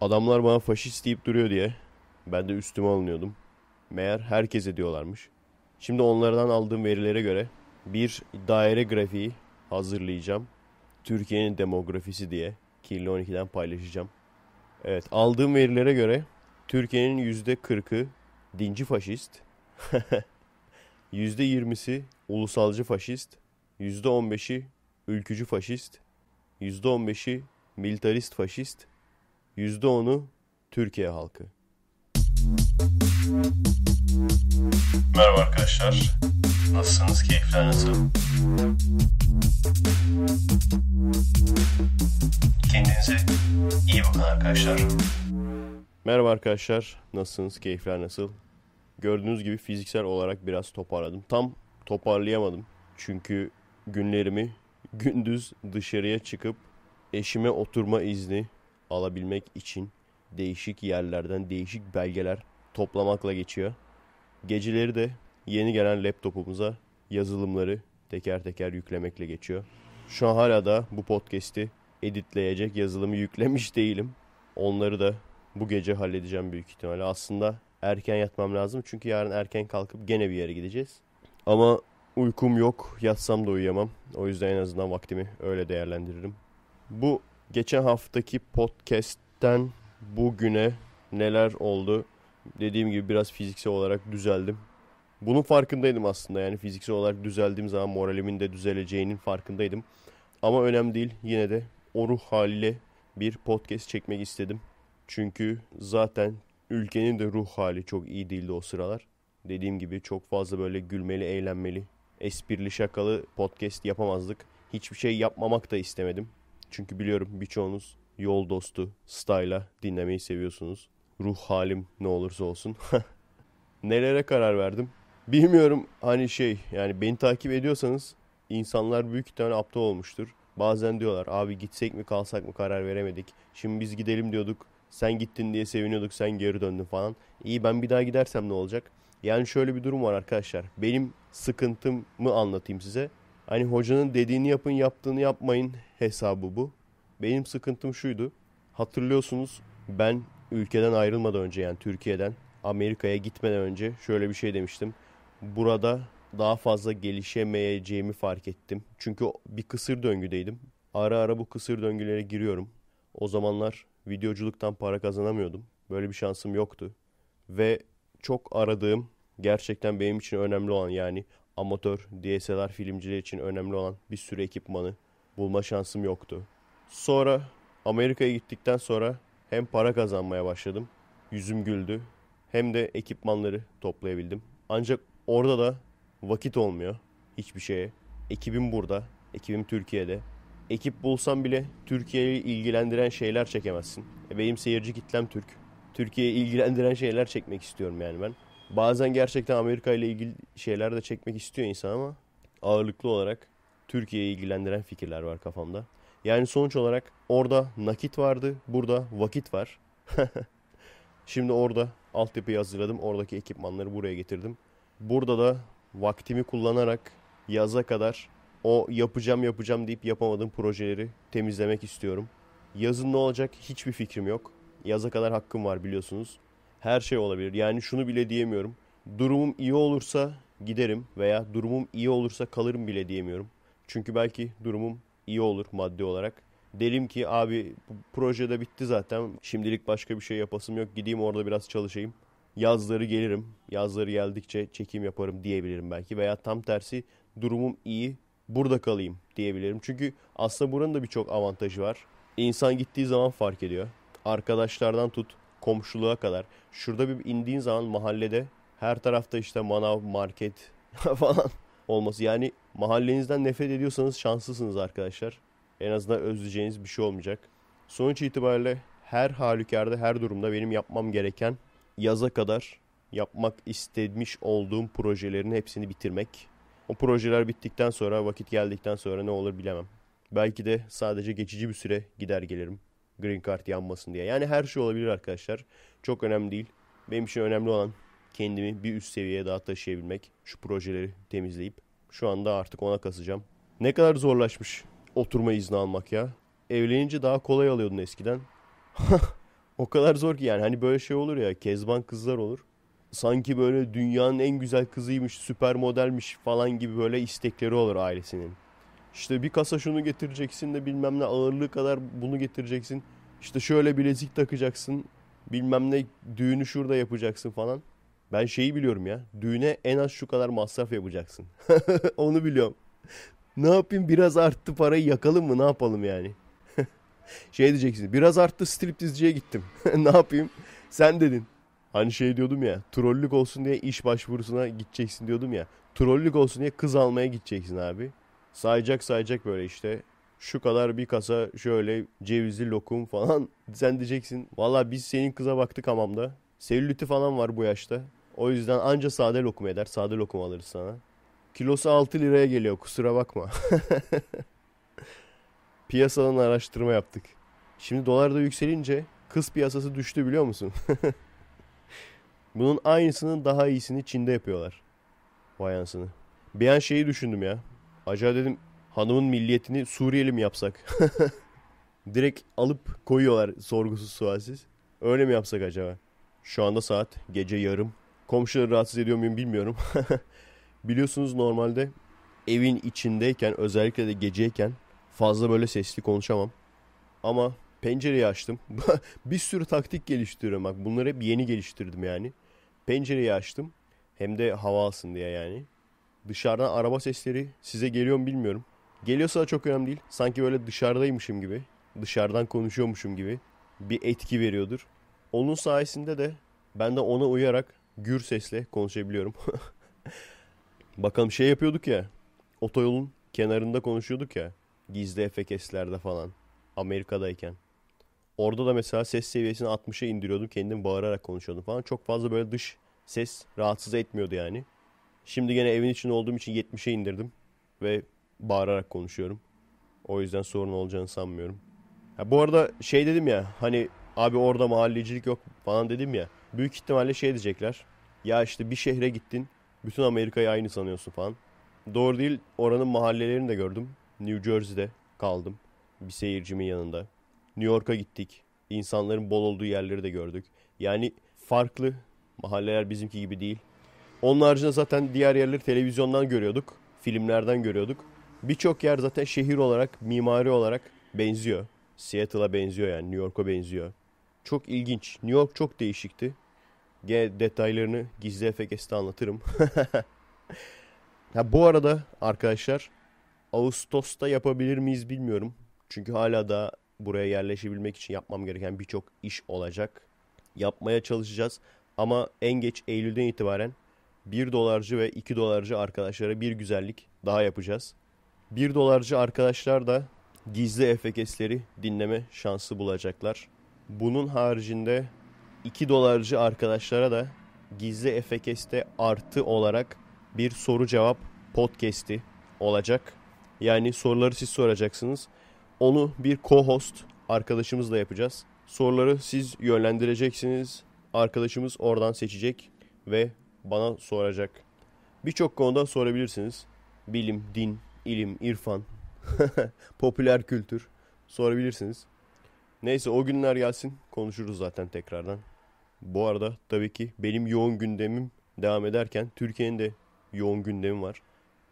Adamlar bana faşist deyip duruyor diye ben de üstüme alınıyordum. Meğer herkese diyorlarmış. Şimdi onlardan aldığım verilere göre bir daire grafiği hazırlayacağım. Türkiye'nin demografisi diye kirli 12'den paylaşacağım. Evet aldığım verilere göre Türkiye'nin %40'ı dinci faşist, %20'si ulusalcı faşist, %15'i ülkücü faşist, %15'i militarist faşist, %10'u Türkiye halkı. Merhaba arkadaşlar. Nasılsınız? Keyifler nasıl? Kendinize iyi bakın arkadaşlar. Merhaba arkadaşlar. Nasılsınız? Keyifler nasıl? Gördüğünüz gibi fiziksel olarak biraz toparladım. Tam toparlayamadım. Çünkü günlerimi gündüz dışarıya çıkıp eşime oturma izni alabilmek için değişik yerlerden değişik belgeler toplamakla geçiyor. Geceleri de yeni gelen laptopumuza yazılımları teker teker yüklemekle geçiyor. Şu an hala da bu podcast'i editleyecek yazılımı yüklemiş değilim. Onları da bu gece halledeceğim büyük ihtimalle. Aslında erken yatmam lazım çünkü yarın erken kalkıp gene bir yere gideceğiz. Ama uykum yok, yatsam da uyuyamam. O yüzden en azından vaktimi öyle değerlendiririm. Bu geçen haftaki podcast'ten bugüne neler oldu? Dediğim gibi biraz fiziksel olarak düzeldim. Bunun farkındaydım aslında yani fiziksel olarak düzeldiğim zaman moralimin de düzeleceğinin farkındaydım. Ama önemli değil yine de o ruh haliyle bir podcast çekmek istedim. Çünkü zaten ülkenin de ruh hali çok iyi değildi o sıralar. Dediğim gibi çok fazla böyle gülmeli, eğlenmeli, esprili, şakalı podcast yapamazdık. Hiçbir şey yapmamak da istemedim. Çünkü biliyorum birçoğunuz yol dostu style'a dinlemeyi seviyorsunuz. Ruh halim ne olursa olsun. Nelere karar verdim? Bilmiyorum hani şey yani beni takip ediyorsanız insanlar büyük ihtimalle aptal olmuştur. Bazen diyorlar abi gitsek mi kalsak mı karar veremedik. Şimdi biz gidelim diyorduk. Sen gittin diye seviniyorduk sen geri döndün falan. İyi ben bir daha gidersem ne olacak? Yani şöyle bir durum var arkadaşlar. Benim sıkıntımı anlatayım size. Hani hocanın dediğini yapın yaptığını yapmayın hesabı bu. Benim sıkıntım şuydu. Hatırlıyorsunuz ben ülkeden ayrılmadan önce yani Türkiye'den Amerika'ya gitmeden önce şöyle bir şey demiştim. Burada daha fazla gelişemeyeceğimi fark ettim. Çünkü bir kısır döngüdeydim. Ara ara bu kısır döngülere giriyorum. O zamanlar videoculuktan para kazanamıyordum. Böyle bir şansım yoktu. Ve çok aradığım gerçekten benim için önemli olan yani amatör DSLR filmciler için önemli olan bir sürü ekipmanı bulma şansım yoktu. Sonra Amerika'ya gittikten sonra hem para kazanmaya başladım, yüzüm güldü, hem de ekipmanları toplayabildim. Ancak orada da vakit olmuyor hiçbir şeye. Ekibim burada, ekibim Türkiye'de. Ekip bulsam bile Türkiye'yi ilgilendiren şeyler çekemezsin. benim seyirci kitlem Türk. Türkiye'yi ilgilendiren şeyler çekmek istiyorum yani ben. Bazen gerçekten Amerika ile ilgili şeyler de çekmek istiyor insan ama ağırlıklı olarak Türkiye'yi ilgilendiren fikirler var kafamda. Yani sonuç olarak orada nakit vardı, burada vakit var. Şimdi orada altyapıyı hazırladım, oradaki ekipmanları buraya getirdim. Burada da vaktimi kullanarak yaza kadar o yapacağım yapacağım deyip yapamadığım projeleri temizlemek istiyorum. Yazın ne olacak hiçbir fikrim yok. Yaza kadar hakkım var biliyorsunuz her şey olabilir. Yani şunu bile diyemiyorum. Durumum iyi olursa giderim veya durumum iyi olursa kalırım bile diyemiyorum. Çünkü belki durumum iyi olur maddi olarak. Derim ki abi bu de bitti zaten. Şimdilik başka bir şey yapasım yok. Gideyim orada biraz çalışayım. Yazları gelirim. Yazları geldikçe çekim yaparım diyebilirim belki. Veya tam tersi durumum iyi burada kalayım diyebilirim. Çünkü aslında buranın da birçok avantajı var. İnsan gittiği zaman fark ediyor. Arkadaşlardan tut komşuluğa kadar. Şurada bir indiğin zaman mahallede her tarafta işte manav, market falan olması. Yani mahallenizden nefret ediyorsanız şanslısınız arkadaşlar. En azından özleyeceğiniz bir şey olmayacak. Sonuç itibariyle her halükarda her durumda benim yapmam gereken yaza kadar yapmak istemiş olduğum projelerin hepsini bitirmek. O projeler bittikten sonra vakit geldikten sonra ne olur bilemem. Belki de sadece geçici bir süre gider gelirim green card yanmasın diye. Yani her şey olabilir arkadaşlar. Çok önemli değil. Benim için önemli olan kendimi bir üst seviyeye daha taşıyabilmek. Şu projeleri temizleyip şu anda artık ona kasacağım. Ne kadar zorlaşmış oturma izni almak ya. Evlenince daha kolay alıyordun eskiden. o kadar zor ki yani hani böyle şey olur ya kezban kızlar olur. Sanki böyle dünyanın en güzel kızıymış, süper modelmiş falan gibi böyle istekleri olur ailesinin. İşte bir kasa şunu getireceksin de bilmem ne ağırlığı kadar bunu getireceksin. İşte şöyle bilezik takacaksın. Bilmem ne düğünü şurada yapacaksın falan. Ben şeyi biliyorum ya. Düğüne en az şu kadar masraf yapacaksın. Onu biliyorum. ne yapayım biraz arttı parayı yakalım mı ne yapalım yani. şey diyeceksin. Biraz arttı striptizciye gittim. ne yapayım? Sen dedin. Hani şey diyordum ya trollük olsun diye iş başvurusuna gideceksin diyordum ya. Trollük olsun diye kız almaya gideceksin abi sayacak sayacak böyle işte şu kadar bir kasa şöyle cevizli lokum falan. Sen diyeceksin valla biz senin kıza baktık hamamda. Selüliti falan var bu yaşta. O yüzden anca sade lokum eder. Sade lokum alırız sana. Kilosu 6 liraya geliyor kusura bakma. Piyasadan araştırma yaptık. Şimdi dolar da yükselince kız piyasası düştü biliyor musun? Bunun aynısının daha iyisini Çin'de yapıyorlar. Vay anasını. Bir an şeyi düşündüm ya. Acaba dedim hanımın milliyetini Suriyeli mi yapsak? Direkt alıp koyuyorlar sorgusuz sualsiz. Öyle mi yapsak acaba? Şu anda saat gece yarım. Komşuları rahatsız ediyor muyum bilmiyorum. Biliyorsunuz normalde evin içindeyken özellikle de geceyken fazla böyle sesli konuşamam. Ama pencereyi açtım. bir sürü taktik geliştiriyorum bak bunları hep yeni geliştirdim yani. Pencereyi açtım. Hem de hava alsın diye yani. Dışarıdan araba sesleri size geliyor mu bilmiyorum. Geliyorsa da çok önemli değil. Sanki böyle dışarıdaymışım gibi, dışarıdan konuşuyormuşum gibi bir etki veriyordur. Onun sayesinde de ben de ona uyarak gür sesle konuşabiliyorum. Bakalım şey yapıyorduk ya. Otoyolun kenarında konuşuyorduk ya. Gizli FKS'lerde falan. Amerika'dayken. Orada da mesela ses seviyesini 60'a indiriyordum. Kendim bağırarak konuşuyordum falan. Çok fazla böyle dış ses rahatsız etmiyordu yani. Şimdi gene evin içinde olduğum için 70'e indirdim. Ve bağırarak konuşuyorum. O yüzden sorun olacağını sanmıyorum. Ha, bu arada şey dedim ya hani abi orada mahallecilik yok falan dedim ya. Büyük ihtimalle şey diyecekler. Ya işte bir şehre gittin. Bütün Amerika'yı aynı sanıyorsun falan. Doğru değil oranın mahallelerini de gördüm. New Jersey'de kaldım. Bir seyircimin yanında. New York'a gittik. İnsanların bol olduğu yerleri de gördük. Yani farklı mahalleler bizimki gibi değil. Onun haricinde zaten diğer yerleri televizyondan görüyorduk. Filmlerden görüyorduk. Birçok yer zaten şehir olarak, mimari olarak benziyor. Seattle'a benziyor yani New York'a benziyor. Çok ilginç. New York çok değişikti. Gene detaylarını gizli efekeste anlatırım. ha, bu arada arkadaşlar Ağustos'ta yapabilir miyiz bilmiyorum. Çünkü hala da buraya yerleşebilmek için yapmam gereken birçok iş olacak. Yapmaya çalışacağız. Ama en geç Eylül'den itibaren 1 dolarcı ve 2 dolarcı arkadaşlara bir güzellik daha yapacağız. 1 dolarcı arkadaşlar da gizli FKS'leri dinleme şansı bulacaklar. Bunun haricinde 2 dolarcı arkadaşlara da gizli FKS'te artı olarak bir soru cevap podcast'i olacak. Yani soruları siz soracaksınız. Onu bir co-host arkadaşımızla yapacağız. Soruları siz yönlendireceksiniz. Arkadaşımız oradan seçecek ve bana soracak. Birçok konuda sorabilirsiniz. Bilim, din, ilim, irfan, popüler kültür sorabilirsiniz. Neyse o günler gelsin konuşuruz zaten tekrardan. Bu arada tabii ki benim yoğun gündemim devam ederken Türkiye'nin de yoğun gündemi var.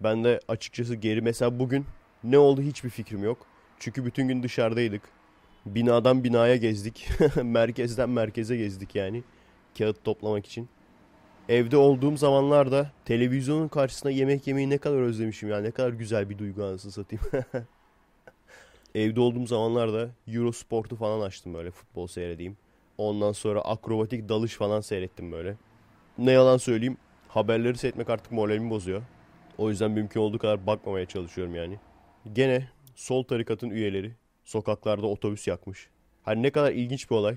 Ben de açıkçası geri mesela bugün ne oldu hiçbir fikrim yok. Çünkü bütün gün dışarıdaydık. Binadan binaya gezdik. Merkezden merkeze gezdik yani. Kağıt toplamak için. Evde olduğum zamanlarda televizyonun karşısına yemek yemeyi ne kadar özlemişim yani Ne kadar güzel bir duygu anasını satayım. Evde olduğum zamanlarda Eurosport'u falan açtım böyle futbol seyredeyim. Ondan sonra akrobatik dalış falan seyrettim böyle. Ne yalan söyleyeyim haberleri seyretmek artık moralimi bozuyor. O yüzden mümkün olduğu kadar bakmamaya çalışıyorum yani. Gene sol tarikatın üyeleri sokaklarda otobüs yakmış. Hani ne kadar ilginç bir olay.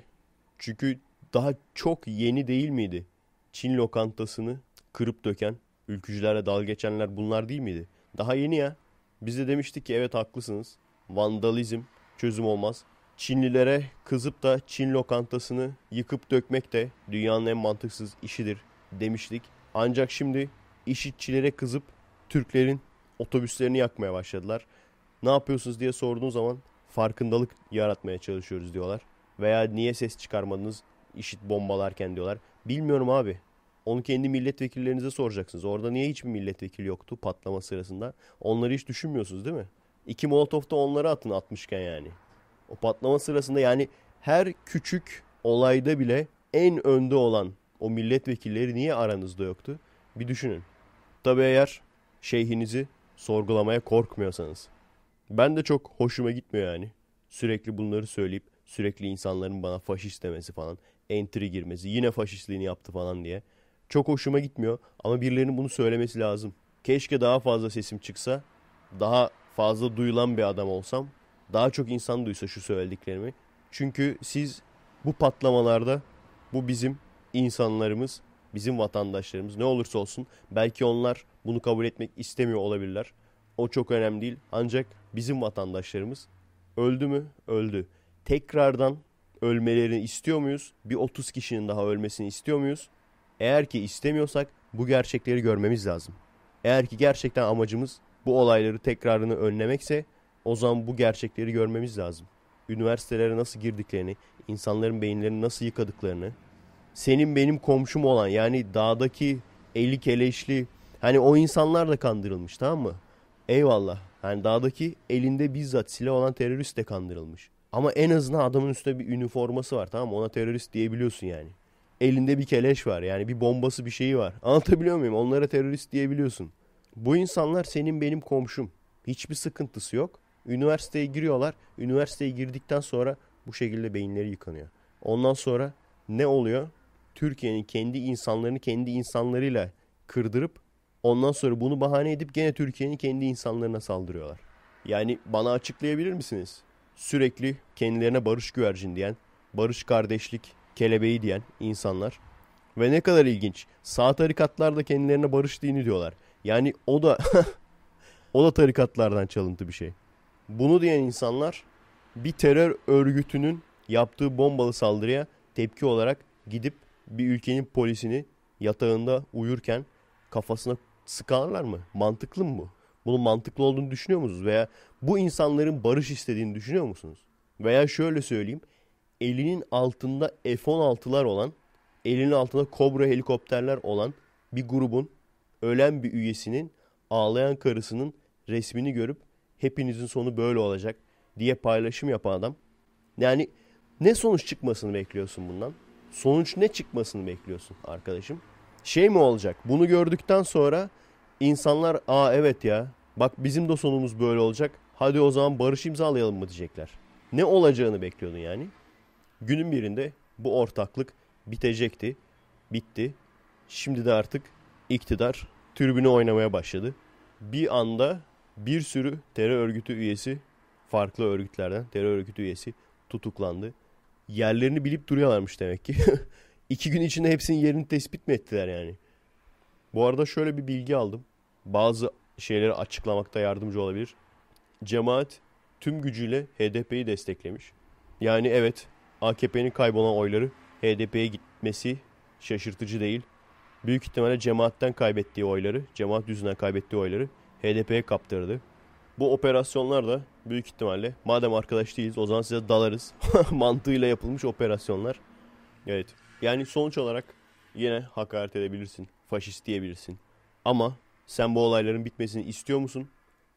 Çünkü daha çok yeni değil miydi? Çin lokantasını kırıp döken, ülkücülerle dalga geçenler bunlar değil miydi? Daha yeni ya. Biz de demiştik ki evet haklısınız. Vandalizm çözüm olmaz. Çinlilere kızıp da Çin lokantasını yıkıp dökmek de dünyanın en mantıksız işidir demiştik. Ancak şimdi işitçilere kızıp Türklerin otobüslerini yakmaya başladılar. Ne yapıyorsunuz diye sorduğun zaman farkındalık yaratmaya çalışıyoruz diyorlar. Veya niye ses çıkarmadınız işit bombalarken diyorlar. Bilmiyorum abi. Onu kendi milletvekillerinize soracaksınız. Orada niye hiçbir milletvekili yoktu patlama sırasında? Onları hiç düşünmüyorsunuz değil mi? İki molotof da onlara atın atmışken yani. O patlama sırasında yani her küçük olayda bile en önde olan o milletvekilleri niye aranızda yoktu? Bir düşünün. Tabii eğer şeyhinizi sorgulamaya korkmuyorsanız. Ben de çok hoşuma gitmiyor yani. Sürekli bunları söyleyip sürekli insanların bana faşist demesi falan entry girmesi. Yine faşistliğini yaptı falan diye. Çok hoşuma gitmiyor ama birilerinin bunu söylemesi lazım. Keşke daha fazla sesim çıksa, daha fazla duyulan bir adam olsam, daha çok insan duysa şu söylediklerimi. Çünkü siz bu patlamalarda bu bizim insanlarımız, bizim vatandaşlarımız ne olursa olsun belki onlar bunu kabul etmek istemiyor olabilirler. O çok önemli değil. Ancak bizim vatandaşlarımız öldü mü? Öldü. Tekrardan ölmelerini istiyor muyuz? Bir 30 kişinin daha ölmesini istiyor muyuz? Eğer ki istemiyorsak bu gerçekleri görmemiz lazım. Eğer ki gerçekten amacımız bu olayları tekrarını önlemekse o zaman bu gerçekleri görmemiz lazım. Üniversitelere nasıl girdiklerini, insanların beyinlerini nasıl yıkadıklarını, senin benim komşum olan yani dağdaki eli keleşli hani o insanlar da kandırılmış tamam mı? Eyvallah. Hani dağdaki elinde bizzat silah olan terörist de kandırılmış. Ama en azından adamın üstte bir üniforması var tamam mı? Ona terörist diyebiliyorsun yani. Elinde bir keleş var yani bir bombası bir şeyi var. Anlatabiliyor muyum? Onlara terörist diyebiliyorsun. Bu insanlar senin benim komşum. Hiçbir sıkıntısı yok. Üniversiteye giriyorlar. Üniversiteye girdikten sonra bu şekilde beyinleri yıkanıyor. Ondan sonra ne oluyor? Türkiye'nin kendi insanlarını kendi insanlarıyla kırdırıp ondan sonra bunu bahane edip gene Türkiye'nin kendi insanlarına saldırıyorlar. Yani bana açıklayabilir misiniz? sürekli kendilerine barış güvercin diyen, barış kardeşlik kelebeği diyen insanlar. Ve ne kadar ilginç. Sağ tarikatlar da kendilerine barış dini diyorlar. Yani o da o da tarikatlardan çalıntı bir şey. Bunu diyen insanlar bir terör örgütünün yaptığı bombalı saldırıya tepki olarak gidip bir ülkenin polisini yatağında uyurken kafasına sıkarlar mı? Mantıklı mı bu? Bunun mantıklı olduğunu düşünüyor musunuz? Veya bu insanların barış istediğini düşünüyor musunuz? Veya şöyle söyleyeyim. Elinin altında F-16'lar olan, elinin altında kobra helikopterler olan bir grubun ölen bir üyesinin ağlayan karısının resmini görüp hepinizin sonu böyle olacak diye paylaşım yapan adam. Yani ne sonuç çıkmasını bekliyorsun bundan? Sonuç ne çıkmasını bekliyorsun arkadaşım? Şey mi olacak? Bunu gördükten sonra insanlar aa evet ya bak bizim de sonumuz böyle olacak hadi o zaman barış imzalayalım mı diyecekler. Ne olacağını bekliyordun yani. Günün birinde bu ortaklık bitecekti. Bitti. Şimdi de artık iktidar türbünü oynamaya başladı. Bir anda bir sürü terör örgütü üyesi, farklı örgütlerden terör örgütü üyesi tutuklandı. Yerlerini bilip duruyorlarmış demek ki. İki gün içinde hepsinin yerini tespit mi ettiler yani? Bu arada şöyle bir bilgi aldım bazı şeyleri açıklamakta yardımcı olabilir. Cemaat tüm gücüyle HDP'yi desteklemiş. Yani evet AKP'nin kaybolan oyları HDP'ye gitmesi şaşırtıcı değil. Büyük ihtimalle cemaatten kaybettiği oyları, cemaat yüzünden kaybettiği oyları HDP'ye kaptırdı. Bu operasyonlar da büyük ihtimalle madem arkadaş değiliz o zaman size dalarız mantığıyla yapılmış operasyonlar. Evet yani sonuç olarak yine hakaret edebilirsin, faşist diyebilirsin. Ama sen bu olayların bitmesini istiyor musun?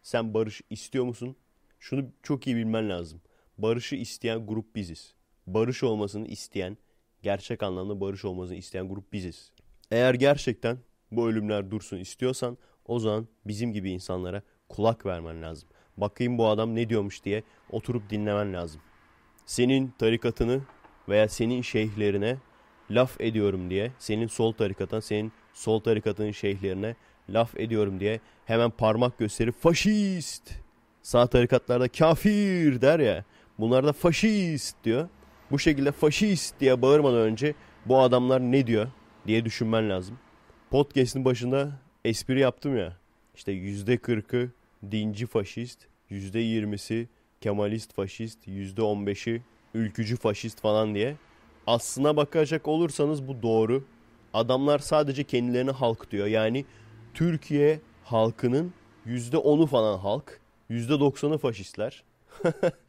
Sen barış istiyor musun? Şunu çok iyi bilmen lazım. Barışı isteyen grup biziz. Barış olmasını isteyen, gerçek anlamda barış olmasını isteyen grup biziz. Eğer gerçekten bu ölümler dursun istiyorsan o zaman bizim gibi insanlara kulak vermen lazım. Bakayım bu adam ne diyormuş diye oturup dinlemen lazım. Senin tarikatını veya senin şeyhlerine laf ediyorum diye senin sol tarikatan, senin sol tarikatının şeyhlerine laf ediyorum diye hemen parmak gösterip faşist sağ tarikatlarda kafir der ya bunlar da faşist diyor. Bu şekilde faşist diye bağırmadan önce bu adamlar ne diyor diye düşünmen lazım. Podcast'in başında espri yaptım ya işte %40'ı dinci faşist, yüzde %20'si kemalist faşist, yüzde %15'i ülkücü faşist falan diye. Aslına bakacak olursanız bu doğru. Adamlar sadece kendilerini halk diyor. Yani Türkiye halkının yüzde onu falan halk, yüzde doksanı faşistler.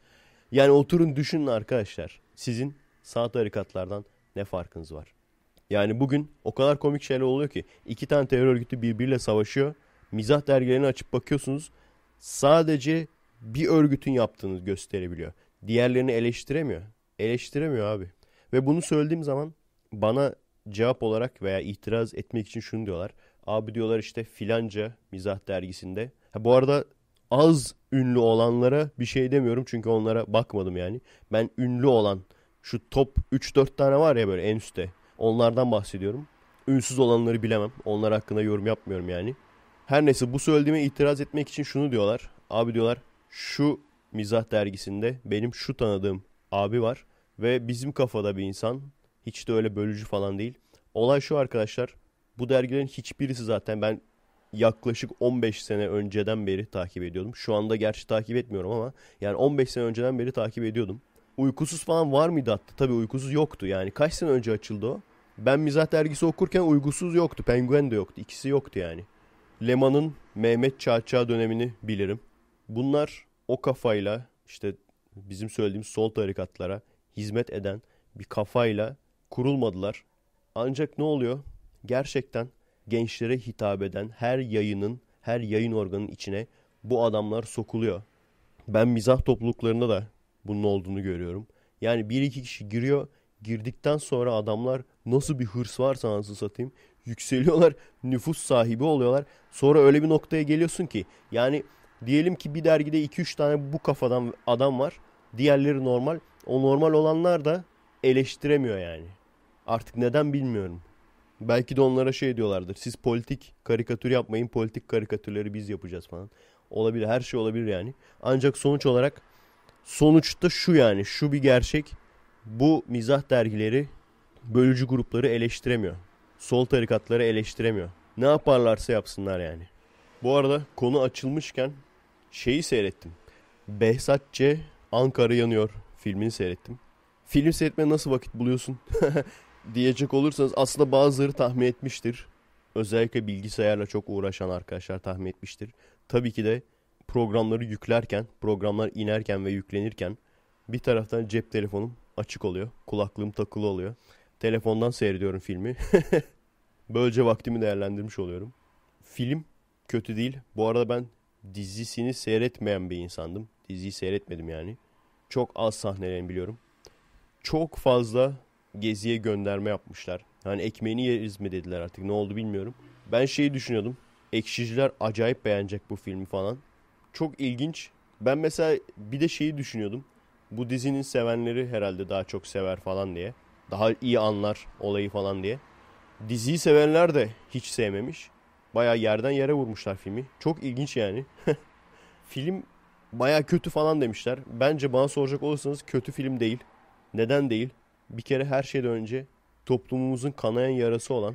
yani oturun düşünün arkadaşlar. Sizin sağ tarikatlardan ne farkınız var? Yani bugün o kadar komik şeyler oluyor ki iki tane terör örgütü birbiriyle savaşıyor. Mizah dergilerini açıp bakıyorsunuz. Sadece bir örgütün yaptığını gösterebiliyor. Diğerlerini eleştiremiyor. Eleştiremiyor abi. Ve bunu söylediğim zaman bana cevap olarak veya itiraz etmek için şunu diyorlar. Abi diyorlar işte filanca mizah dergisinde. Ha, bu arada az ünlü olanlara bir şey demiyorum çünkü onlara bakmadım yani. Ben ünlü olan şu top 3-4 tane var ya böyle en üstte. Onlardan bahsediyorum. Ünsüz olanları bilemem. Onlar hakkında yorum yapmıyorum yani. Her neyse bu söylediğime itiraz etmek için şunu diyorlar. Abi diyorlar şu mizah dergisinde benim şu tanıdığım abi var ve bizim kafada bir insan. Hiç de öyle bölücü falan değil. Olay şu arkadaşlar. Bu dergilerin hiçbirisi zaten ben yaklaşık 15 sene önceden beri takip ediyordum. Şu anda gerçi takip etmiyorum ama yani 15 sene önceden beri takip ediyordum. Uykusuz falan var mıydı hatta? Tabii uykusuz yoktu yani. Kaç sene önce açıldı o? Ben Mizah dergisi okurken uykusuz yoktu. Penguen de yoktu. İkisi yoktu yani. Leman'ın Mehmet Çağçağ dönemini bilirim. Bunlar o kafayla işte bizim söylediğimiz sol tarikatlara hizmet eden bir kafayla kurulmadılar. Ancak ne oluyor? gerçekten gençlere hitap eden her yayının, her yayın organının içine bu adamlar sokuluyor. Ben mizah topluluklarında da bunun olduğunu görüyorum. Yani bir iki kişi giriyor. Girdikten sonra adamlar nasıl bir hırs varsa anasını satayım yükseliyorlar. Nüfus sahibi oluyorlar. Sonra öyle bir noktaya geliyorsun ki yani diyelim ki bir dergide 2-3 tane bu kafadan adam var. Diğerleri normal. O normal olanlar da eleştiremiyor yani. Artık neden bilmiyorum. Belki de onlara şey diyorlardır. Siz politik karikatür yapmayın. Politik karikatürleri biz yapacağız falan. Olabilir. Her şey olabilir yani. Ancak sonuç olarak sonuçta şu yani. Şu bir gerçek. Bu mizah dergileri bölücü grupları eleştiremiyor. Sol tarikatları eleştiremiyor. Ne yaparlarsa yapsınlar yani. Bu arada konu açılmışken şeyi seyrettim. Behzatçe Ankara Yanıyor filmini seyrettim. Film seyretmeye nasıl vakit buluyorsun? diyecek olursanız aslında bazıları tahmin etmiştir. Özellikle bilgisayarla çok uğraşan arkadaşlar tahmin etmiştir. Tabii ki de programları yüklerken, programlar inerken ve yüklenirken bir taraftan cep telefonum açık oluyor. Kulaklığım takılı oluyor. Telefondan seyrediyorum filmi. Böylece vaktimi değerlendirmiş oluyorum. Film kötü değil. Bu arada ben dizisini seyretmeyen bir insandım. Diziyi seyretmedim yani. Çok az sahnelerini biliyorum. Çok fazla geziye gönderme yapmışlar. Hani ekmeğini yeriz mi dediler artık ne oldu bilmiyorum. Ben şeyi düşünüyordum. Ekşiciler acayip beğenecek bu filmi falan. Çok ilginç. Ben mesela bir de şeyi düşünüyordum. Bu dizinin sevenleri herhalde daha çok sever falan diye. Daha iyi anlar olayı falan diye. Diziyi sevenler de hiç sevmemiş. Baya yerden yere vurmuşlar filmi. Çok ilginç yani. film baya kötü falan demişler. Bence bana soracak olursanız kötü film değil. Neden değil? bir kere her şeyden önce toplumumuzun kanayan yarası olan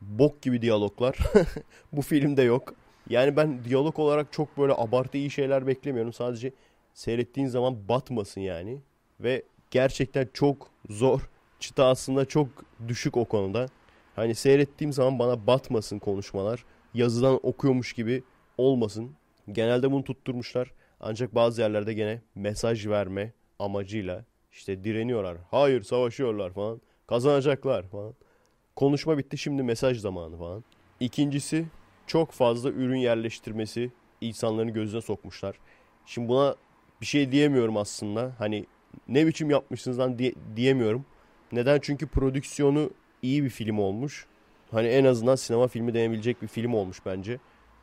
bok gibi diyaloglar bu filmde yok. Yani ben diyalog olarak çok böyle abartı iyi şeyler beklemiyorum. Sadece seyrettiğin zaman batmasın yani. Ve gerçekten çok zor. Çıta aslında çok düşük o konuda. Hani seyrettiğim zaman bana batmasın konuşmalar. Yazıdan okuyormuş gibi olmasın. Genelde bunu tutturmuşlar. Ancak bazı yerlerde gene mesaj verme amacıyla işte direniyorlar. Hayır savaşıyorlar falan. Kazanacaklar falan. Konuşma bitti şimdi mesaj zamanı falan. İkincisi çok fazla ürün yerleştirmesi insanların gözüne sokmuşlar. Şimdi buna bir şey diyemiyorum aslında. Hani ne biçim yapmışsınız lan diye, diyemiyorum. Neden? Çünkü prodüksiyonu iyi bir film olmuş. Hani en azından sinema filmi denebilecek bir film olmuş bence.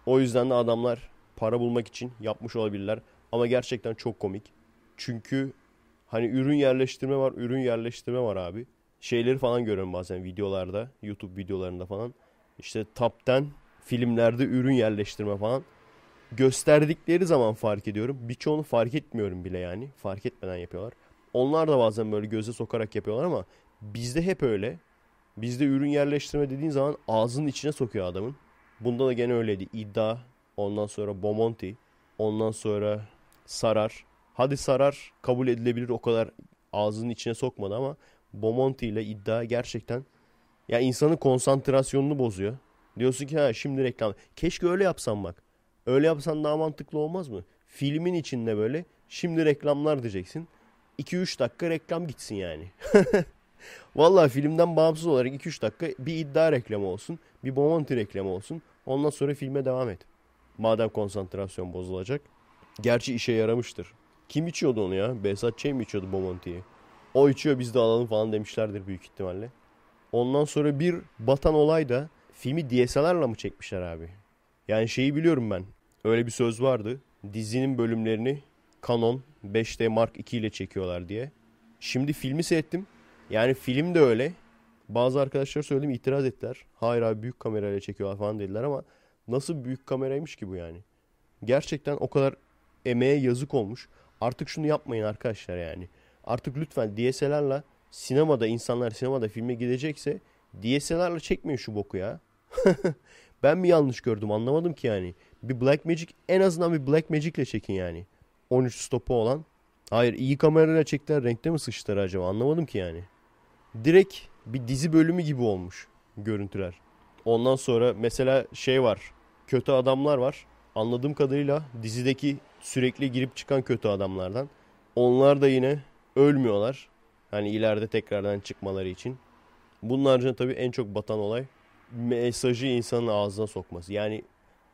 O yüzden de adamlar para bulmak için yapmış olabilirler. Ama gerçekten çok komik. Çünkü Hani ürün yerleştirme var, ürün yerleştirme var abi. Şeyleri falan görüyorum bazen videolarda, YouTube videolarında falan. İşte tapten filmlerde ürün yerleştirme falan. Gösterdikleri zaman fark ediyorum. Birçoğunu fark etmiyorum bile yani. Fark etmeden yapıyorlar. Onlar da bazen böyle göze sokarak yapıyorlar ama bizde hep öyle. Bizde ürün yerleştirme dediğin zaman ağzının içine sokuyor adamın. Bunda da gene öyleydi. İddia, ondan sonra Bomonti, ondan sonra Sarar. Hadi sarar kabul edilebilir o kadar ağzının içine sokmadı ama Bomonti ile iddia gerçekten ya insanın konsantrasyonunu bozuyor. Diyorsun ki ha şimdi reklam. Keşke öyle yapsan bak. Öyle yapsan daha mantıklı olmaz mı? Filmin içinde böyle şimdi reklamlar diyeceksin. 2-3 dakika reklam gitsin yani. vallahi filmden bağımsız olarak 2-3 dakika bir iddia reklamı olsun. Bir Bomonti reklamı olsun. Ondan sonra filme devam et. Madem konsantrasyon bozulacak. Gerçi işe yaramıştır. Kim içiyordu onu ya? Behzat Ç mi içiyordu Bomonti'yi? O içiyor biz de alalım falan demişlerdir büyük ihtimalle. Ondan sonra bir batan olay da filmi DSLR'la mı çekmişler abi? Yani şeyi biliyorum ben. Öyle bir söz vardı. Dizinin bölümlerini Canon 5D Mark II ile çekiyorlar diye. Şimdi filmi seyrettim. Yani film de öyle. Bazı arkadaşlar söyledim itiraz ettiler. Hayır abi büyük kamerayla çekiyorlar falan dediler ama nasıl büyük kameraymış ki bu yani? Gerçekten o kadar emeğe yazık olmuş. Artık şunu yapmayın arkadaşlar yani. Artık lütfen DSLR'la sinemada insanlar sinemada filme gidecekse DSLR'la çekmeyin şu boku ya. ben mi yanlış gördüm anlamadım ki yani. Bir Black Magic en azından bir Black Magic'le çekin yani. 13 stopu olan. Hayır iyi kamerayla çektiler renkte mi sıçtılar acaba anlamadım ki yani. Direkt bir dizi bölümü gibi olmuş görüntüler. Ondan sonra mesela şey var. Kötü adamlar var. Anladığım kadarıyla dizideki sürekli girip çıkan kötü adamlardan. Onlar da yine ölmüyorlar. Hani ileride tekrardan çıkmaları için. Bunun haricinde tabii en çok batan olay mesajı insanın ağzına sokması. Yani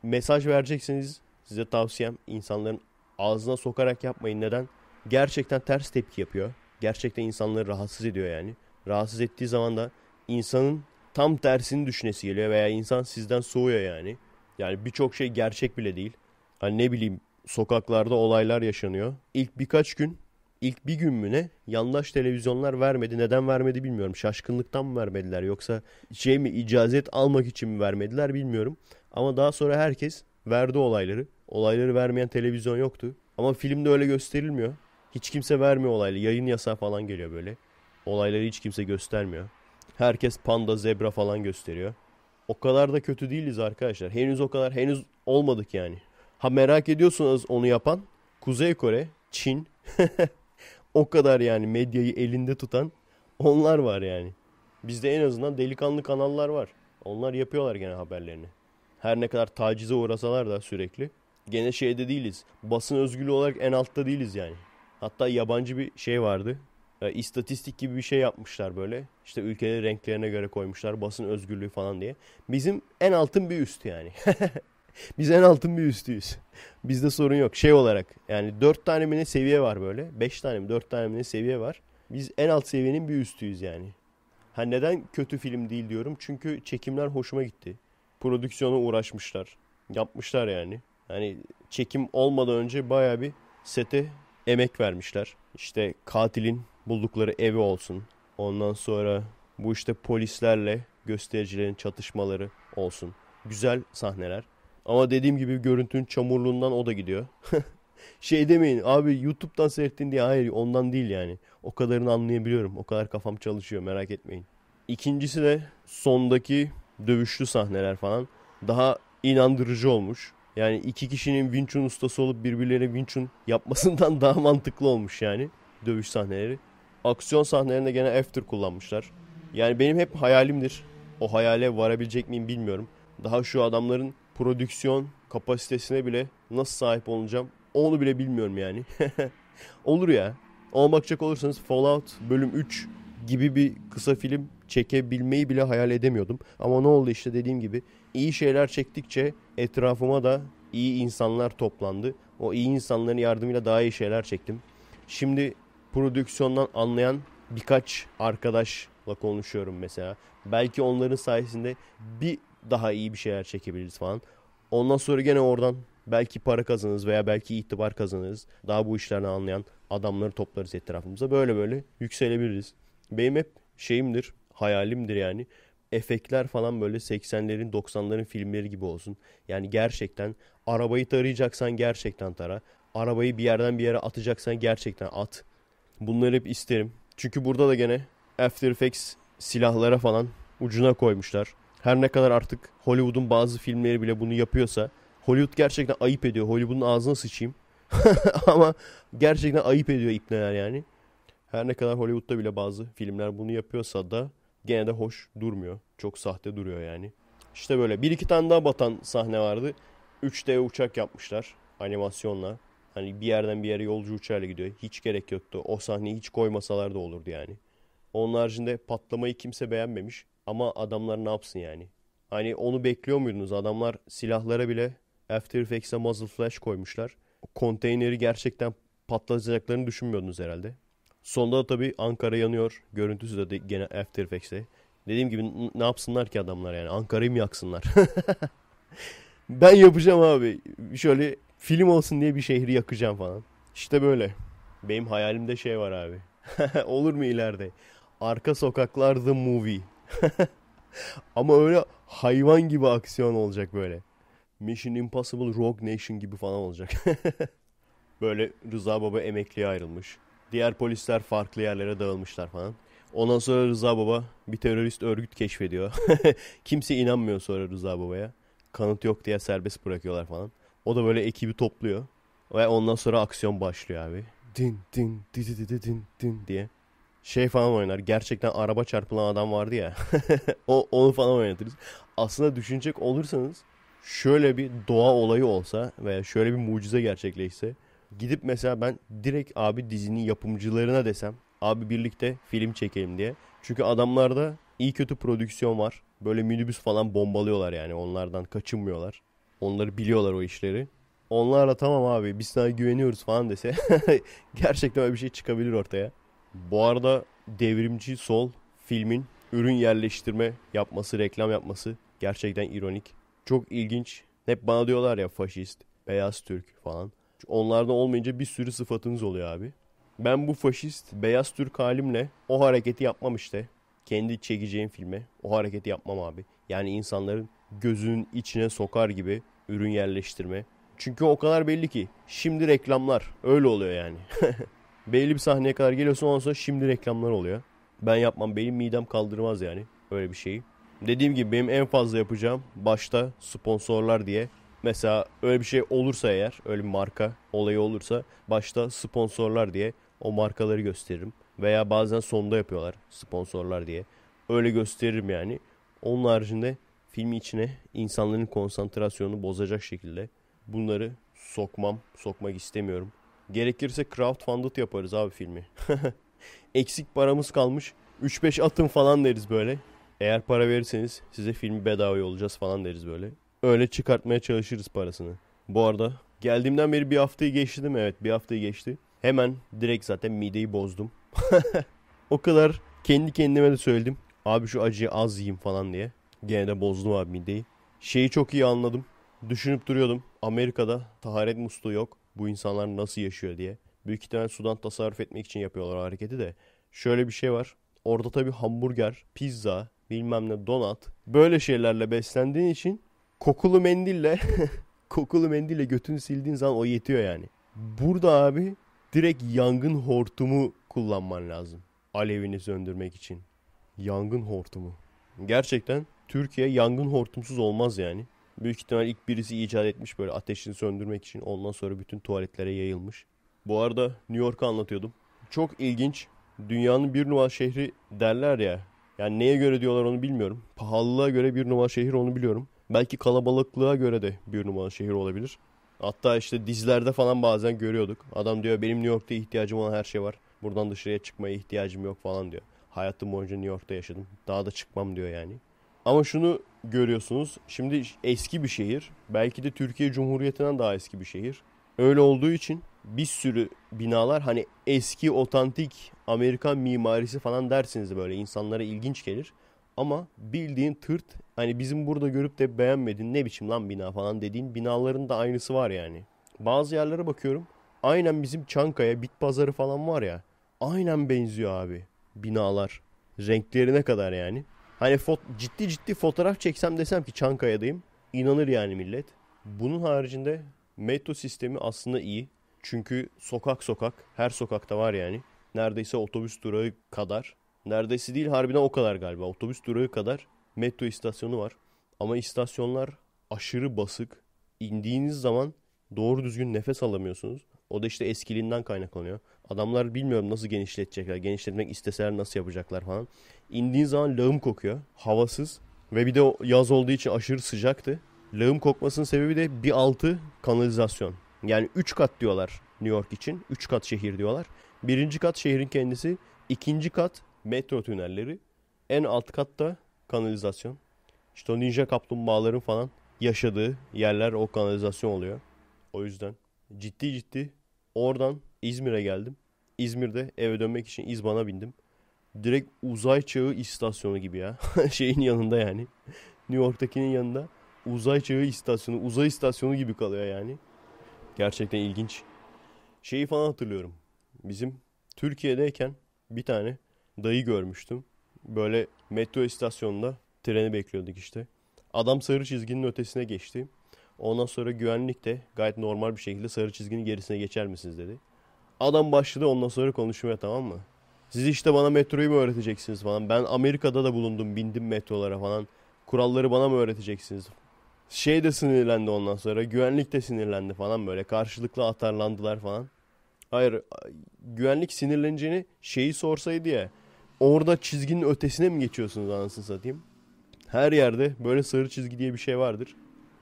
mesaj vereceksiniz size tavsiyem insanların ağzına sokarak yapmayın. Neden? Gerçekten ters tepki yapıyor. Gerçekten insanları rahatsız ediyor yani. Rahatsız ettiği zaman da insanın tam tersini düşünesi geliyor veya insan sizden soğuyor yani. Yani birçok şey gerçek bile değil. Hani ne bileyim sokaklarda olaylar yaşanıyor. İlk birkaç gün, ilk bir gün mü ne yandaş televizyonlar vermedi. Neden vermedi bilmiyorum. Şaşkınlıktan mı vermediler yoksa şey mi icazet almak için mi vermediler bilmiyorum. Ama daha sonra herkes verdi olayları. Olayları vermeyen televizyon yoktu. Ama filmde öyle gösterilmiyor. Hiç kimse vermiyor olayları. Yayın yasağı falan geliyor böyle. Olayları hiç kimse göstermiyor. Herkes panda, zebra falan gösteriyor. O kadar da kötü değiliz arkadaşlar. Henüz o kadar henüz olmadık yani. Ha merak ediyorsanız onu yapan Kuzey Kore, Çin o kadar yani medyayı elinde tutan onlar var yani. Bizde en azından delikanlı kanallar var. Onlar yapıyorlar gene haberlerini. Her ne kadar tacize uğrasalar da sürekli. Gene şeyde değiliz. Basın özgürlüğü olarak en altta değiliz yani. Hatta yabancı bir şey vardı. E, istatistik gibi bir şey yapmışlar böyle. İşte ülkeleri renklerine göre koymuşlar basın özgürlüğü falan diye. Bizim en altın bir üst yani. Biz en altın bir üstüyüz. Bizde sorun yok. Şey olarak yani 4 tane mi ne seviye var böyle. 5 tane mi 4 tane mi ne seviye var. Biz en alt seviyenin bir üstüyüz yani. Ha neden kötü film değil diyorum. Çünkü çekimler hoşuma gitti. Prodüksiyona uğraşmışlar. Yapmışlar yani. Hani çekim olmadan önce baya bir sete emek vermişler. İşte katilin buldukları evi olsun. Ondan sonra bu işte polislerle göstericilerin çatışmaları olsun. Güzel sahneler. Ama dediğim gibi görüntünün çamurluğundan o da gidiyor. şey demeyin abi YouTube'dan seyrettin diye hayır ondan değil yani. O kadarını anlayabiliyorum. O kadar kafam çalışıyor merak etmeyin. İkincisi de sondaki dövüşlü sahneler falan daha inandırıcı olmuş. Yani iki kişinin Wing Chun ustası olup birbirlerine Wing Chun yapmasından daha mantıklı olmuş yani dövüş sahneleri. Aksiyon sahnelerinde gene after kullanmışlar. Yani benim hep hayalimdir. O hayale varabilecek miyim bilmiyorum. Daha şu adamların prodüksiyon kapasitesine bile nasıl sahip olacağım onu bile bilmiyorum yani. Olur ya. Ona bakacak olursanız Fallout bölüm 3 gibi bir kısa film çekebilmeyi bile hayal edemiyordum. Ama ne oldu işte dediğim gibi iyi şeyler çektikçe etrafıma da iyi insanlar toplandı. O iyi insanların yardımıyla daha iyi şeyler çektim. Şimdi prodüksiyondan anlayan birkaç arkadaşla konuşuyorum mesela. Belki onların sayesinde bir daha iyi bir şeyler çekebiliriz falan. Ondan sonra gene oradan belki para kazanırız veya belki itibar kazanırız. Daha bu işlerini anlayan adamları toplarız etrafımıza. Böyle böyle yükselebiliriz. Benim hep şeyimdir, hayalimdir yani. Efektler falan böyle 80'lerin 90'ların filmleri gibi olsun. Yani gerçekten arabayı tarayacaksan gerçekten tara. Arabayı bir yerden bir yere atacaksan gerçekten at. Bunları hep isterim. Çünkü burada da gene After Effects silahlara falan ucuna koymuşlar. Her ne kadar artık Hollywood'un bazı filmleri bile bunu yapıyorsa Hollywood gerçekten ayıp ediyor. Hollywood'un ağzına sıçayım. Ama gerçekten ayıp ediyor ipneler yani. Her ne kadar Hollywood'da bile bazı filmler bunu yapıyorsa da gene de hoş durmuyor. Çok sahte duruyor yani. İşte böyle. Bir iki tane daha batan sahne vardı. 3D uçak yapmışlar animasyonla. Hani bir yerden bir yere yolcu uçağıyla gidiyor. Hiç gerek yoktu. O sahneyi hiç koymasalar da olurdu yani. Onun haricinde patlamayı kimse beğenmemiş. Ama adamlar ne yapsın yani? Hani onu bekliyor muydunuz? Adamlar silahlara bile After Effects'e muzzle flash koymuşlar. Konteyneri gerçekten patlatacaklarını düşünmüyordunuz herhalde. Sonda da tabii Ankara yanıyor. Görüntüsü de, de gene After Effects'te. Dediğim gibi ne yapsınlar ki adamlar yani? Ankara'yı mı yaksınlar? ben yapacağım abi. Şöyle film olsun diye bir şehri yakacağım falan. İşte böyle. Benim hayalimde şey var abi. Olur mu ileride? Arka Sokaklar The Movie. Ama öyle hayvan gibi aksiyon olacak böyle. Mission Impossible Rogue Nation gibi falan olacak. böyle Rıza Baba emekliye ayrılmış. Diğer polisler farklı yerlere dağılmışlar falan. Ondan sonra Rıza Baba bir terörist örgüt keşfediyor. Kimse inanmıyor sonra Rıza Baba'ya. Kanıt yok diye serbest bırakıyorlar falan. O da böyle ekibi topluyor. Ve ondan sonra aksiyon başlıyor abi. Din din di di di din din diye şey falan oynar. Gerçekten araba çarpılan adam vardı ya. o onu falan oynatırız. Aslında düşünecek olursanız şöyle bir doğa olayı olsa veya şöyle bir mucize gerçekleşse gidip mesela ben direkt abi dizinin yapımcılarına desem abi birlikte film çekelim diye. Çünkü adamlarda iyi kötü prodüksiyon var. Böyle minibüs falan bombalıyorlar yani onlardan kaçınmıyorlar. Onları biliyorlar o işleri. Onlarla tamam abi biz sana güveniyoruz falan dese gerçekten öyle bir şey çıkabilir ortaya. Bu arada devrimci sol filmin ürün yerleştirme yapması, reklam yapması gerçekten ironik. Çok ilginç. Hep bana diyorlar ya faşist, beyaz Türk falan. Onlardan olmayınca bir sürü sıfatınız oluyor abi. Ben bu faşist, beyaz Türk halimle o hareketi yapmam işte. Kendi çekeceğim filme o hareketi yapmam abi. Yani insanların gözünün içine sokar gibi ürün yerleştirme. Çünkü o kadar belli ki şimdi reklamlar öyle oluyor yani. belli bir sahneye kadar geliyorsa ondan sonra şimdi reklamlar oluyor. Ben yapmam benim midem kaldırmaz yani öyle bir şeyi. Dediğim gibi benim en fazla yapacağım başta sponsorlar diye. Mesela öyle bir şey olursa eğer öyle bir marka olayı olursa başta sponsorlar diye o markaları gösteririm. Veya bazen sonda yapıyorlar sponsorlar diye. Öyle gösteririm yani. Onun haricinde filmi içine insanların konsantrasyonunu bozacak şekilde bunları sokmam, sokmak istemiyorum. Gerekirse crowdfunded yaparız abi filmi. Eksik paramız kalmış. 3-5 atın falan deriz böyle. Eğer para verirseniz size filmi bedava olacağız falan deriz böyle. Öyle çıkartmaya çalışırız parasını. Bu arada geldiğimden beri bir haftayı geçti değil mi? Evet bir haftayı geçti. Hemen direkt zaten mideyi bozdum. o kadar kendi kendime de söyledim. Abi şu acıyı az yiyeyim falan diye. Gene de bozdum abi mideyi. Şeyi çok iyi anladım. Düşünüp duruyordum. Amerika'da taharet musluğu yok bu insanlar nasıl yaşıyor diye. Büyük ihtimal sudan tasarruf etmek için yapıyorlar hareketi de. Şöyle bir şey var. Orada tabi hamburger, pizza, bilmem ne donat böyle şeylerle beslendiğin için kokulu mendille kokulu mendille götünü sildiğin zaman o yetiyor yani. Burada abi direkt yangın hortumu kullanman lazım. Alevini söndürmek için. Yangın hortumu. Gerçekten Türkiye yangın hortumsuz olmaz yani. Büyük ihtimal ilk birisi icat etmiş böyle ateşini söndürmek için. Ondan sonra bütün tuvaletlere yayılmış. Bu arada New York'u anlatıyordum. Çok ilginç. Dünyanın bir numara şehri derler ya. Yani neye göre diyorlar onu bilmiyorum. Pahalılığa göre bir numara şehir onu biliyorum. Belki kalabalıklığa göre de bir numara şehir olabilir. Hatta işte dizilerde falan bazen görüyorduk. Adam diyor benim New York'ta ihtiyacım olan her şey var. Buradan dışarıya çıkmaya ihtiyacım yok falan diyor. Hayatım boyunca New York'ta yaşadım. Daha da çıkmam diyor yani. Ama şunu görüyorsunuz. Şimdi eski bir şehir. Belki de Türkiye Cumhuriyeti'nden daha eski bir şehir. Öyle olduğu için bir sürü binalar hani eski otantik Amerikan mimarisi falan dersiniz böyle insanlara ilginç gelir. Ama bildiğin tırt hani bizim burada görüp de beğenmedin ne biçim lan bina falan dediğin binaların da aynısı var yani. Bazı yerlere bakıyorum aynen bizim Çankaya bit pazarı falan var ya aynen benziyor abi binalar renklerine kadar yani. Hani fot- ciddi ciddi fotoğraf çeksem desem ki Çankaya'dayım. inanır yani millet. Bunun haricinde metro sistemi aslında iyi. Çünkü sokak sokak her sokakta var yani. Neredeyse otobüs durağı kadar. Neredeyse değil harbiden o kadar galiba. Otobüs durağı kadar metro istasyonu var. Ama istasyonlar aşırı basık. İndiğiniz zaman doğru düzgün nefes alamıyorsunuz. O da işte eskiliğinden kaynaklanıyor. Adamlar bilmiyorum nasıl genişletecekler. Genişletmek isteseler nasıl yapacaklar falan. İndiğin zaman lağım kokuyor. Havasız. Ve bir de yaz olduğu için aşırı sıcaktı. Lağım kokmasının sebebi de bir altı kanalizasyon. Yani 3 kat diyorlar New York için. 3 kat şehir diyorlar. Birinci kat şehrin kendisi. ikinci kat metro tünelleri. En alt katta kanalizasyon. İşte o ninja kaplumbağaların falan yaşadığı yerler o kanalizasyon oluyor. O yüzden ciddi ciddi oradan İzmir'e geldim. İzmir'de eve dönmek için İzban'a bindim. Direkt uzay çağı istasyonu gibi ya. Şeyin yanında yani. New York'takinin yanında uzay çağı istasyonu, uzay istasyonu gibi kalıyor yani. Gerçekten ilginç. Şeyi falan hatırlıyorum. Bizim Türkiye'deyken bir tane dayı görmüştüm. Böyle metro istasyonunda treni bekliyorduk işte. Adam sarı çizginin ötesine geçti. Ondan sonra güvenlik de gayet normal bir şekilde sarı çizginin gerisine geçer misiniz dedi. Adam başladı ondan sonra konuşmaya tamam mı? Siz işte bana metroyu mu öğreteceksiniz falan. Ben Amerika'da da bulundum bindim metrolara falan. Kuralları bana mı öğreteceksiniz? Şey de sinirlendi ondan sonra. Güvenlik de sinirlendi falan böyle. Karşılıklı atarlandılar falan. Hayır güvenlik sinirleneceğini şeyi sorsaydı ya. Orada çizginin ötesine mi geçiyorsunuz anasını satayım? Her yerde böyle sarı çizgi diye bir şey vardır.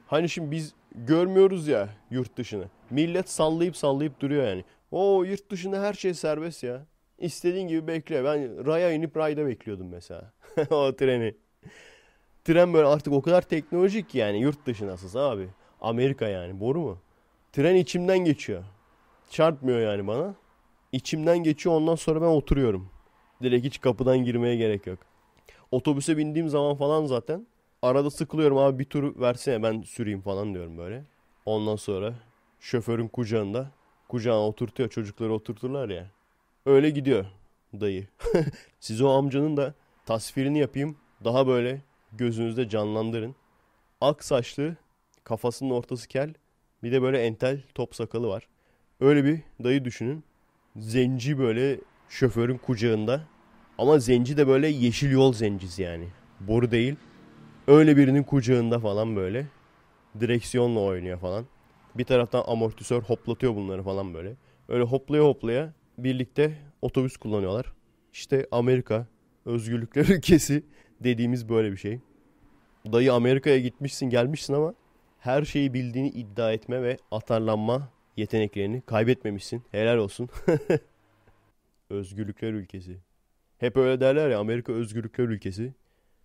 Hani şimdi biz görmüyoruz ya yurt dışını. Millet sallayıp sallayıp duruyor yani. O yurt dışında her şey serbest ya. İstediğin gibi bekle. Ben raya inip rayda bekliyordum mesela. o treni. Tren böyle artık o kadar teknolojik ki yani yurt dışı nasılsa abi. Amerika yani boru mu? Tren içimden geçiyor. Çarpmıyor yani bana. İçimden geçiyor ondan sonra ben oturuyorum. Direkt hiç kapıdan girmeye gerek yok. Otobüse bindiğim zaman falan zaten arada sıkılıyorum abi bir tur versene ben süreyim falan diyorum böyle. Ondan sonra şoförün kucağında Kucağına oturtuyor çocukları oturturlar ya. Öyle gidiyor dayı. Siz o amcanın da tasvirini yapayım. Daha böyle gözünüzde canlandırın. Ak saçlı, kafasının ortası kel, bir de böyle entel top sakalı var. Öyle bir dayı düşünün. Zenci böyle şoförün kucağında. Ama zenci de böyle yeşil yol zencisi yani. Boru değil. Öyle birinin kucağında falan böyle. Direksiyonla oynuyor falan. Bir taraftan amortisör hoplatıyor bunları falan böyle. Öyle hoplaya hoplaya birlikte otobüs kullanıyorlar. İşte Amerika özgürlükler ülkesi dediğimiz böyle bir şey. Dayı Amerika'ya gitmişsin gelmişsin ama her şeyi bildiğini iddia etme ve atarlanma yeteneklerini kaybetmemişsin. Helal olsun. özgürlükler ülkesi. Hep öyle derler ya Amerika özgürlükler ülkesi.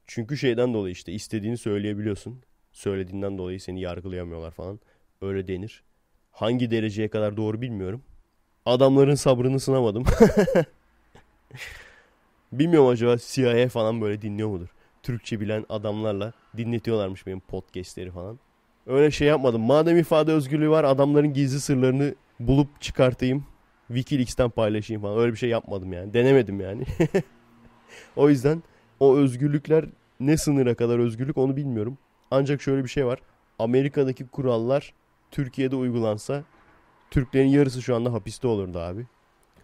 Çünkü şeyden dolayı işte istediğini söyleyebiliyorsun. Söylediğinden dolayı seni yargılayamıyorlar falan. Öyle denir. Hangi dereceye kadar doğru bilmiyorum. Adamların sabrını sınamadım. bilmiyorum acaba CIA falan böyle dinliyor mudur? Türkçe bilen adamlarla dinletiyorlarmış benim podcastleri falan. Öyle şey yapmadım. Madem ifade özgürlüğü var adamların gizli sırlarını bulup çıkartayım. Wikileaks'ten paylaşayım falan. Öyle bir şey yapmadım yani. Denemedim yani. o yüzden o özgürlükler ne sınıra kadar özgürlük onu bilmiyorum. Ancak şöyle bir şey var. Amerika'daki kurallar Türkiye'de uygulansa Türklerin yarısı şu anda hapiste olurdu abi.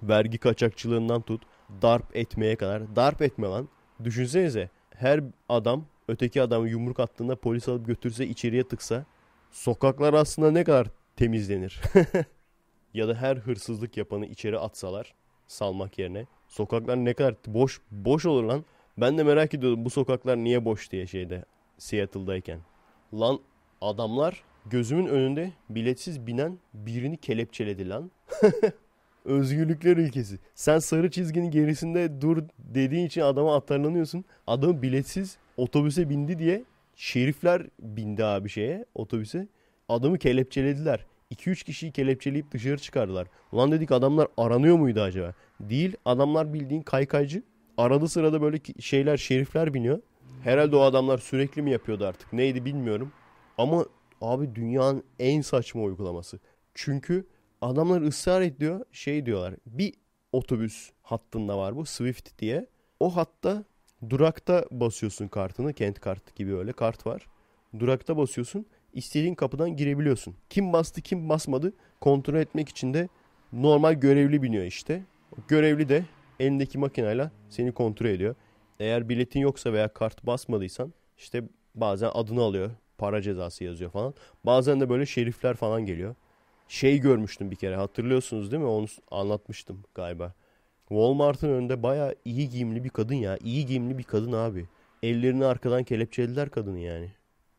Vergi kaçakçılığından tut darp etmeye kadar. Darp etme lan. Düşünsenize her adam öteki adamı yumruk attığında polis alıp götürse içeriye tıksa sokaklar aslında ne kadar temizlenir. ya da her hırsızlık yapanı içeri atsalar salmak yerine sokaklar ne kadar boş boş olur lan. Ben de merak ediyordum bu sokaklar niye boş diye şeyde Seattle'dayken. Lan adamlar Gözümün önünde biletsiz binen birini kelepçeledi lan. Özgürlükler ülkesi. Sen sarı çizginin gerisinde dur dediğin için adama atarlanıyorsun. Adam biletsiz otobüse bindi diye şerifler bindi abi şeye otobüse. Adamı kelepçelediler. 2-3 kişiyi kelepçeleyip dışarı çıkardılar. Ulan dedik adamlar aranıyor muydu acaba? Değil adamlar bildiğin kaykaycı. Arada sırada böyle şeyler şerifler biniyor. Herhalde o adamlar sürekli mi yapıyordu artık neydi bilmiyorum. Ama Abi dünyanın en saçma uygulaması. Çünkü adamlar ısrar ediyor şey diyorlar bir otobüs hattında var bu Swift diye. O hatta durakta basıyorsun kartını kent kartı gibi öyle kart var. Durakta basıyorsun istediğin kapıdan girebiliyorsun. Kim bastı kim basmadı kontrol etmek için de normal görevli biniyor işte. Görevli de elindeki makinayla seni kontrol ediyor. Eğer biletin yoksa veya kart basmadıysan işte bazen adını alıyor para cezası yazıyor falan. Bazen de böyle şerifler falan geliyor. Şey görmüştüm bir kere hatırlıyorsunuz değil mi? Onu anlatmıştım galiba. Walmart'ın önünde baya iyi giyimli bir kadın ya. İyi giyimli bir kadın abi. Ellerini arkadan kelepçelediler kadını yani.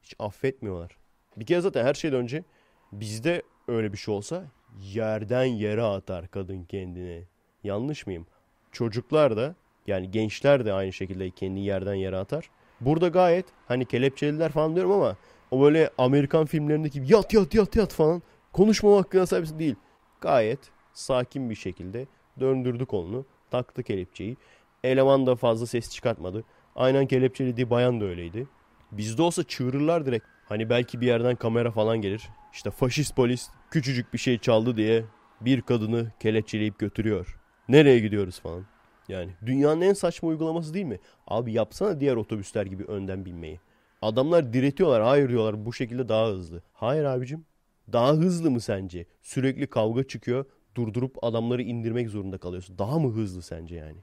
Hiç affetmiyorlar. Bir kere zaten her şeyden önce bizde öyle bir şey olsa yerden yere atar kadın kendini. Yanlış mıyım? Çocuklar da yani gençler de aynı şekilde kendini yerden yere atar. Burada gayet hani kelepçeliler falan diyorum ama o böyle Amerikan filmlerindeki yat yat yat yat falan konuşma hakkına sahip değil. Gayet sakin bir şekilde döndürdü kolunu. Taktı kelepçeyi. Eleman da fazla ses çıkartmadı. Aynen kelepçeli diye bayan da öyleydi. Bizde olsa çığırırlar direkt. Hani belki bir yerden kamera falan gelir. İşte faşist polis küçücük bir şey çaldı diye bir kadını kelepçeleyip götürüyor. Nereye gidiyoruz falan. Yani dünyanın en saçma uygulaması değil mi? Abi yapsana diğer otobüsler gibi önden binmeyi. Adamlar diretiyorlar. Hayır diyorlar bu şekilde daha hızlı. Hayır abicim. Daha hızlı mı sence? Sürekli kavga çıkıyor. Durdurup adamları indirmek zorunda kalıyorsun. Daha mı hızlı sence yani?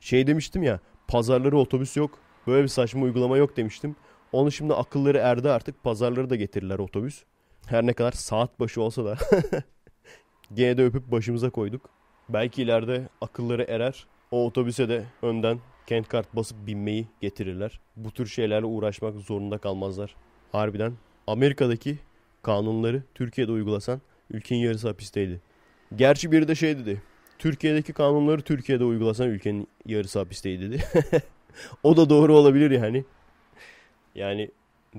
Şey demiştim ya pazarları otobüs yok. Böyle bir saçma uygulama yok demiştim. Onu şimdi akılları erdi artık pazarları da getirirler otobüs. Her ne kadar saat başı olsa da. Gene de öpüp başımıza koyduk. Belki ileride akılları erer. O otobüse de önden kent kart basıp binmeyi getirirler. Bu tür şeylerle uğraşmak zorunda kalmazlar. Harbiden Amerika'daki kanunları Türkiye'de uygulasan ülkenin yarısı hapisteydi. Gerçi biri de şey dedi. Türkiye'deki kanunları Türkiye'de uygulasan ülkenin yarısı hapisteydi dedi. o da doğru olabilir yani. Yani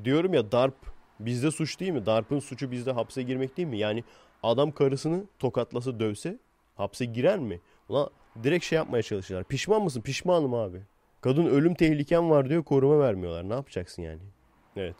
diyorum ya darp bizde suç değil mi? Darp'ın suçu bizde hapse girmek değil mi? Yani adam karısını tokatlasa dövse hapse girer mi? Ulan direkt şey yapmaya çalışıyorlar. Pişman mısın? Pişmanım abi. Kadın ölüm tehliken var diyor koruma vermiyorlar. Ne yapacaksın yani? Evet.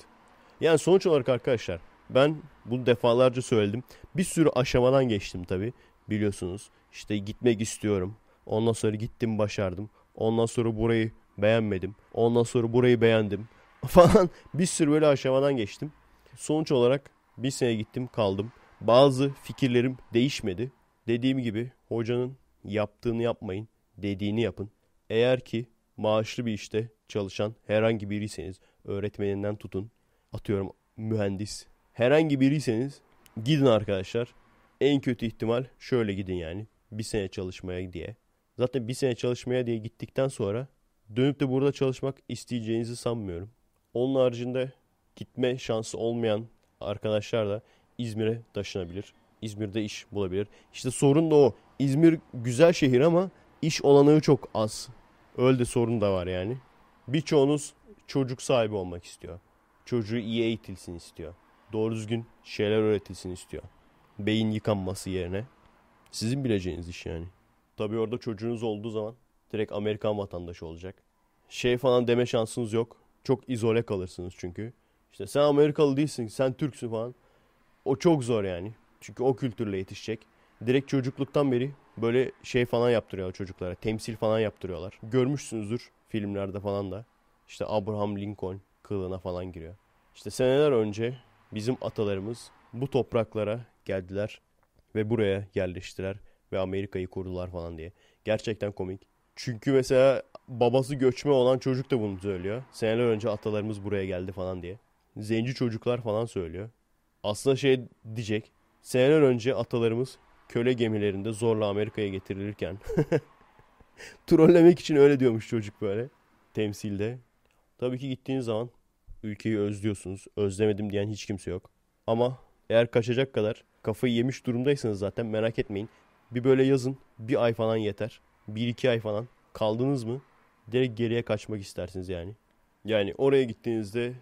Yani sonuç olarak arkadaşlar ben bunu defalarca söyledim. Bir sürü aşamadan geçtim tabi biliyorsunuz. İşte gitmek istiyorum. Ondan sonra gittim başardım. Ondan sonra burayı beğenmedim. Ondan sonra burayı beğendim. Falan bir sürü böyle aşamadan geçtim. Sonuç olarak bir sene gittim kaldım. Bazı fikirlerim değişmedi. Dediğim gibi hocanın Yaptığını yapmayın, dediğini yapın. Eğer ki maaşlı bir işte çalışan herhangi biriyseniz, öğretmeninden tutun, atıyorum mühendis, herhangi biriyseniz gidin arkadaşlar. En kötü ihtimal şöyle gidin yani. Bir sene çalışmaya diye. Zaten bir sene çalışmaya diye gittikten sonra dönüp de burada çalışmak isteyeceğinizi sanmıyorum. Onun haricinde gitme şansı olmayan arkadaşlar da İzmir'e taşınabilir. İzmir'de iş bulabilir. İşte sorun da o. İzmir güzel şehir ama iş olanağı çok az. Öyle de sorun da var yani. Birçoğunuz çocuk sahibi olmak istiyor. Çocuğu iyi eğitilsin istiyor. Doğru düzgün şeyler öğretilsin istiyor. Beyin yıkanması yerine. Sizin bileceğiniz iş yani. Tabii orada çocuğunuz olduğu zaman direkt Amerikan vatandaşı olacak. Şey falan deme şansınız yok. Çok izole kalırsınız çünkü. İşte sen Amerikalı değilsin, sen Türksün falan. O çok zor yani. Çünkü o kültürle yetişecek direkt çocukluktan beri böyle şey falan yaptırıyorlar çocuklara. Temsil falan yaptırıyorlar. Görmüşsünüzdür filmlerde falan da. İşte Abraham Lincoln kılığına falan giriyor. İşte seneler önce bizim atalarımız bu topraklara geldiler ve buraya yerleştiler ve Amerika'yı kurdular falan diye. Gerçekten komik. Çünkü mesela babası göçme olan çocuk da bunu söylüyor. Seneler önce atalarımız buraya geldi falan diye. Zenci çocuklar falan söylüyor. Aslında şey diyecek. Seneler önce atalarımız köle gemilerinde zorla Amerika'ya getirilirken trollemek için öyle diyormuş çocuk böyle temsilde. Tabii ki gittiğiniz zaman ülkeyi özlüyorsunuz. Özlemedim diyen hiç kimse yok. Ama eğer kaçacak kadar kafayı yemiş durumdaysanız zaten merak etmeyin. Bir böyle yazın bir ay falan yeter. Bir iki ay falan kaldınız mı direkt geriye kaçmak istersiniz yani. Yani oraya gittiğinizde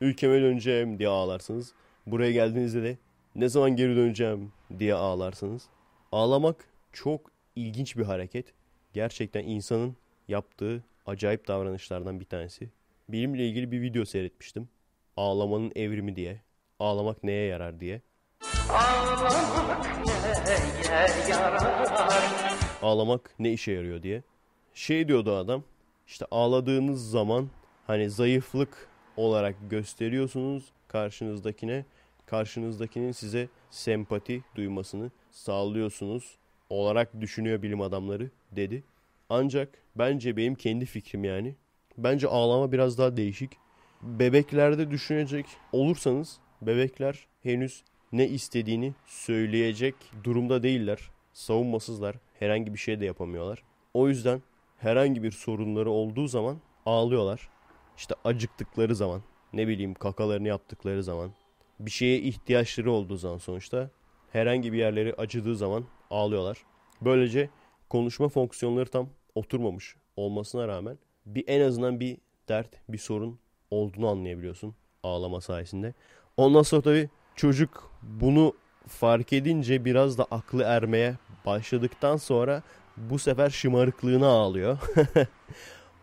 ülkeme döneceğim diye ağlarsınız. Buraya geldiğinizde de ne zaman geri döneceğim diye ağlarsınız. Ağlamak çok ilginç bir hareket. Gerçekten insanın yaptığı acayip davranışlardan bir tanesi. Benimle ilgili bir video seyretmiştim. Ağlamanın evrimi diye. Ağlamak neye yarar diye. Ağlamak ne işe yarıyor diye. Şey diyordu adam. İşte ağladığınız zaman hani zayıflık olarak gösteriyorsunuz karşınızdakine karşınızdakinin size sempati duymasını sağlıyorsunuz olarak düşünüyor bilim adamları dedi. Ancak bence benim kendi fikrim yani. Bence ağlama biraz daha değişik. Bebeklerde düşünecek olursanız bebekler henüz ne istediğini söyleyecek durumda değiller. Savunmasızlar. Herhangi bir şey de yapamıyorlar. O yüzden herhangi bir sorunları olduğu zaman ağlıyorlar. İşte acıktıkları zaman, ne bileyim kakalarını yaptıkları zaman, bir şeye ihtiyaçları olduğu zaman sonuçta herhangi bir yerleri acıdığı zaman ağlıyorlar. Böylece konuşma fonksiyonları tam oturmamış olmasına rağmen bir en azından bir dert, bir sorun olduğunu anlayabiliyorsun ağlama sayesinde. Ondan sonra tabii çocuk bunu fark edince biraz da aklı ermeye başladıktan sonra bu sefer şımarıklığına ağlıyor.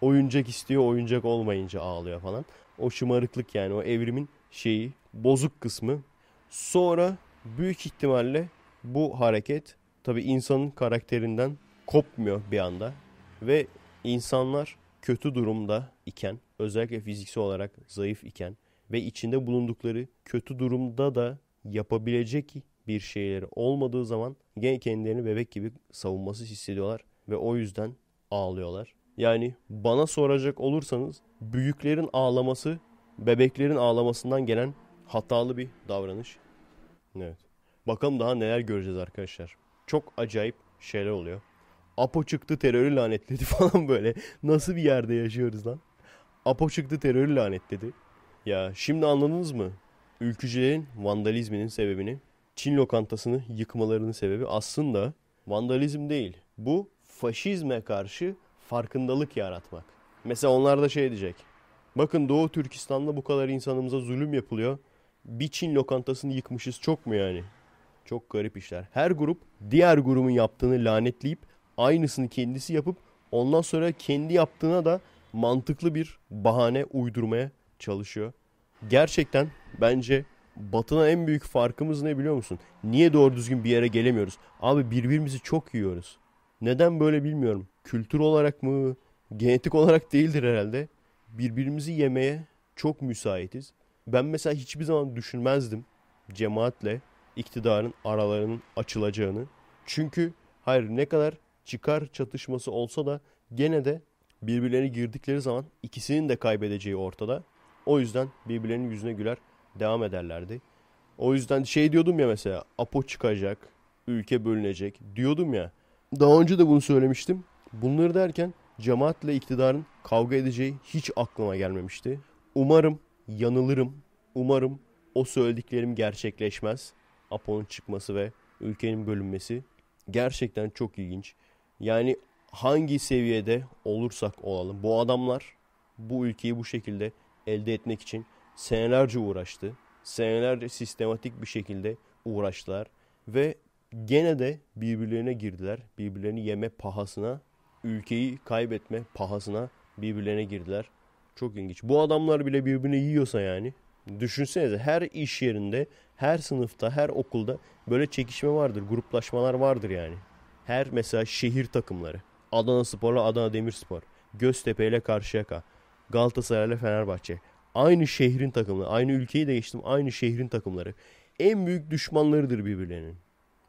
oyuncak istiyor, oyuncak olmayınca ağlıyor falan. O şımarıklık yani o evrimin şeyi, bozuk kısmı. Sonra büyük ihtimalle bu hareket tabi insanın karakterinden kopmuyor bir anda ve insanlar kötü durumda iken özellikle fiziksel olarak zayıf iken ve içinde bulundukları kötü durumda da yapabilecek bir şeyleri olmadığı zaman gene kendilerini bebek gibi savunmasız hissediyorlar ve o yüzden ağlıyorlar. Yani bana soracak olursanız büyüklerin ağlaması bebeklerin ağlamasından gelen hatalı bir davranış. Evet. Bakalım daha neler göreceğiz arkadaşlar. Çok acayip şeyler oluyor. Apo çıktı terörü lanetledi falan böyle. Nasıl bir yerde yaşıyoruz lan? Apo çıktı terörü lanetledi. Ya şimdi anladınız mı? Ülkücülerin vandalizminin sebebini, Çin lokantasını yıkmalarının sebebi aslında vandalizm değil. Bu faşizme karşı farkındalık yaratmak. Mesela onlar da şey diyecek. Bakın Doğu Türkistan'da bu kadar insanımıza zulüm yapılıyor. Bir Çin lokantasını yıkmışız çok mu yani? Çok garip işler. Her grup diğer grubun yaptığını lanetleyip aynısını kendisi yapıp ondan sonra kendi yaptığına da mantıklı bir bahane uydurmaya çalışıyor. Gerçekten bence Batı'na en büyük farkımız ne biliyor musun? Niye doğru düzgün bir yere gelemiyoruz? Abi birbirimizi çok yiyoruz. Neden böyle bilmiyorum. Kültür olarak mı? Genetik olarak değildir herhalde birbirimizi yemeye çok müsaitiz. Ben mesela hiçbir zaman düşünmezdim cemaatle iktidarın aralarının açılacağını. Çünkü hayır ne kadar çıkar çatışması olsa da gene de birbirlerine girdikleri zaman ikisinin de kaybedeceği ortada. O yüzden birbirlerinin yüzüne güler devam ederlerdi. O yüzden şey diyordum ya mesela Apo çıkacak, ülke bölünecek diyordum ya. Daha önce de bunu söylemiştim. Bunları derken cemaatle iktidarın kavga edeceği hiç aklıma gelmemişti. Umarım yanılırım. Umarım o söylediklerim gerçekleşmez. Apo'nun çıkması ve ülkenin bölünmesi gerçekten çok ilginç. Yani hangi seviyede olursak olalım bu adamlar bu ülkeyi bu şekilde elde etmek için senelerce uğraştı. Senelerce sistematik bir şekilde uğraştılar ve gene de birbirlerine girdiler. Birbirlerini yeme pahasına ülkeyi kaybetme pahasına birbirlerine girdiler. Çok ilginç. Bu adamlar bile birbirini yiyorsa yani. Düşünsenize her iş yerinde, her sınıfta, her okulda böyle çekişme vardır, gruplaşmalar vardır yani. Her mesela şehir takımları. Adana Spor'la Adana Demirspor, Göztepe ile Karşıyaka, Galatasaray ile Fenerbahçe. Aynı şehrin takımları, aynı ülkeyi de geçtim, aynı şehrin takımları. En büyük düşmanlarıdır birbirlerinin.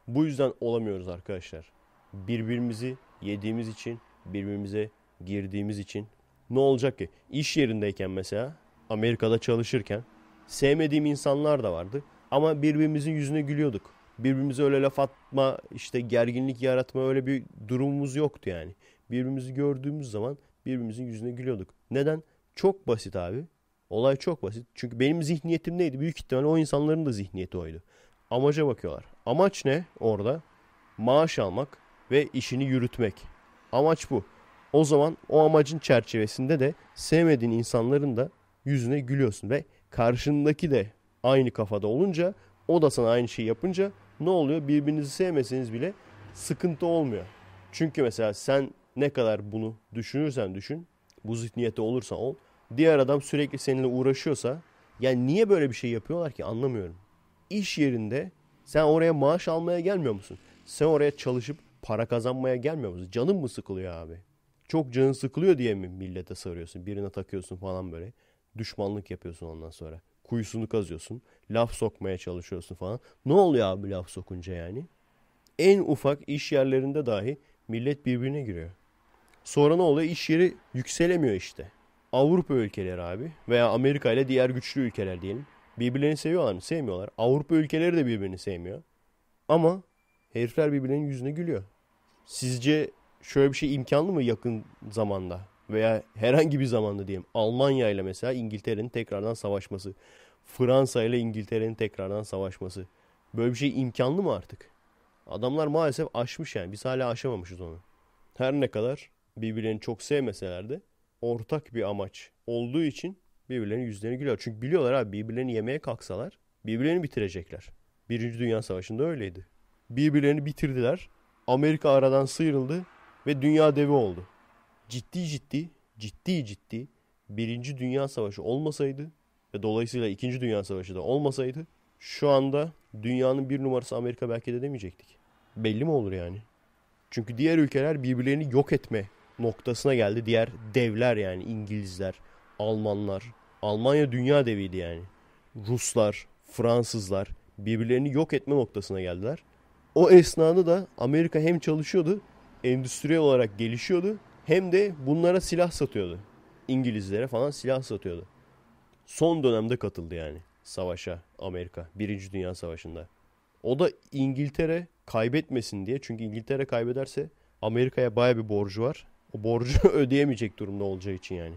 Bu yüzden olamıyoruz arkadaşlar. Birbirimizi yediğimiz için, birbirimize girdiğimiz için. Ne olacak ki? İş yerindeyken mesela Amerika'da çalışırken sevmediğim insanlar da vardı. Ama birbirimizin yüzüne gülüyorduk. Birbirimize öyle laf atma, işte gerginlik yaratma öyle bir durumumuz yoktu yani. Birbirimizi gördüğümüz zaman birbirimizin yüzüne gülüyorduk. Neden? Çok basit abi. Olay çok basit. Çünkü benim zihniyetim neydi? Büyük ihtimalle o insanların da zihniyeti oydu. Amaca bakıyorlar. Amaç ne orada? Maaş almak, ve işini yürütmek. Amaç bu. O zaman o amacın çerçevesinde de sevmediğin insanların da yüzüne gülüyorsun ve karşındaki de aynı kafada olunca o da sana aynı şeyi yapınca ne oluyor? Birbirinizi sevmeseniz bile sıkıntı olmuyor. Çünkü mesela sen ne kadar bunu düşünürsen düşün, bu zihniyette olursa ol, diğer adam sürekli seninle uğraşıyorsa yani niye böyle bir şey yapıyorlar ki anlamıyorum. İş yerinde sen oraya maaş almaya gelmiyor musun? Sen oraya çalışıp para kazanmaya gelmiyoruz. musun? Canın mı sıkılıyor abi? Çok canın sıkılıyor diye mi millete sarıyorsun? Birine takıyorsun falan böyle. Düşmanlık yapıyorsun ondan sonra. Kuyusunu kazıyorsun. Laf sokmaya çalışıyorsun falan. Ne oluyor abi laf sokunca yani? En ufak iş yerlerinde dahi millet birbirine giriyor. Sonra ne oluyor? İş yeri yükselemiyor işte. Avrupa ülkeleri abi veya Amerika ile diğer güçlü ülkeler diyelim. Birbirlerini seviyorlar mı? Sevmiyorlar. Avrupa ülkeleri de birbirini sevmiyor. Ama herifler birbirlerinin yüzüne gülüyor. Sizce şöyle bir şey imkanlı mı yakın zamanda veya herhangi bir zamanda diyeyim. Almanya ile mesela İngiltere'nin tekrardan savaşması. Fransa ile İngiltere'nin tekrardan savaşması. Böyle bir şey imkanlı mı artık? Adamlar maalesef aşmış yani. Biz hala aşamamışız onu. Her ne kadar birbirlerini çok sevmeseler de ortak bir amaç olduğu için birbirlerinin yüzlerini gülüyor. Çünkü biliyorlar abi birbirlerini yemeye kalksalar birbirlerini bitirecekler. Birinci Dünya Savaşı'nda öyleydi. Birbirlerini bitirdiler. Amerika aradan sıyrıldı ve dünya devi oldu. Ciddi ciddi, ciddi ciddi Birinci Dünya Savaşı olmasaydı ve dolayısıyla İkinci Dünya Savaşı da olmasaydı şu anda dünyanın bir numarası Amerika belki de demeyecektik. Belli mi olur yani? Çünkü diğer ülkeler birbirlerini yok etme noktasına geldi. Diğer devler yani İngilizler, Almanlar. Almanya dünya deviydi yani. Ruslar, Fransızlar birbirlerini yok etme noktasına geldiler. O esnada da Amerika hem çalışıyordu, endüstri olarak gelişiyordu hem de bunlara silah satıyordu. İngilizlere falan silah satıyordu. Son dönemde katıldı yani savaşa Amerika. Birinci Dünya Savaşı'nda. O da İngiltere kaybetmesin diye. Çünkü İngiltere kaybederse Amerika'ya baya bir borcu var. O borcu ödeyemeyecek durumda olacağı için yani.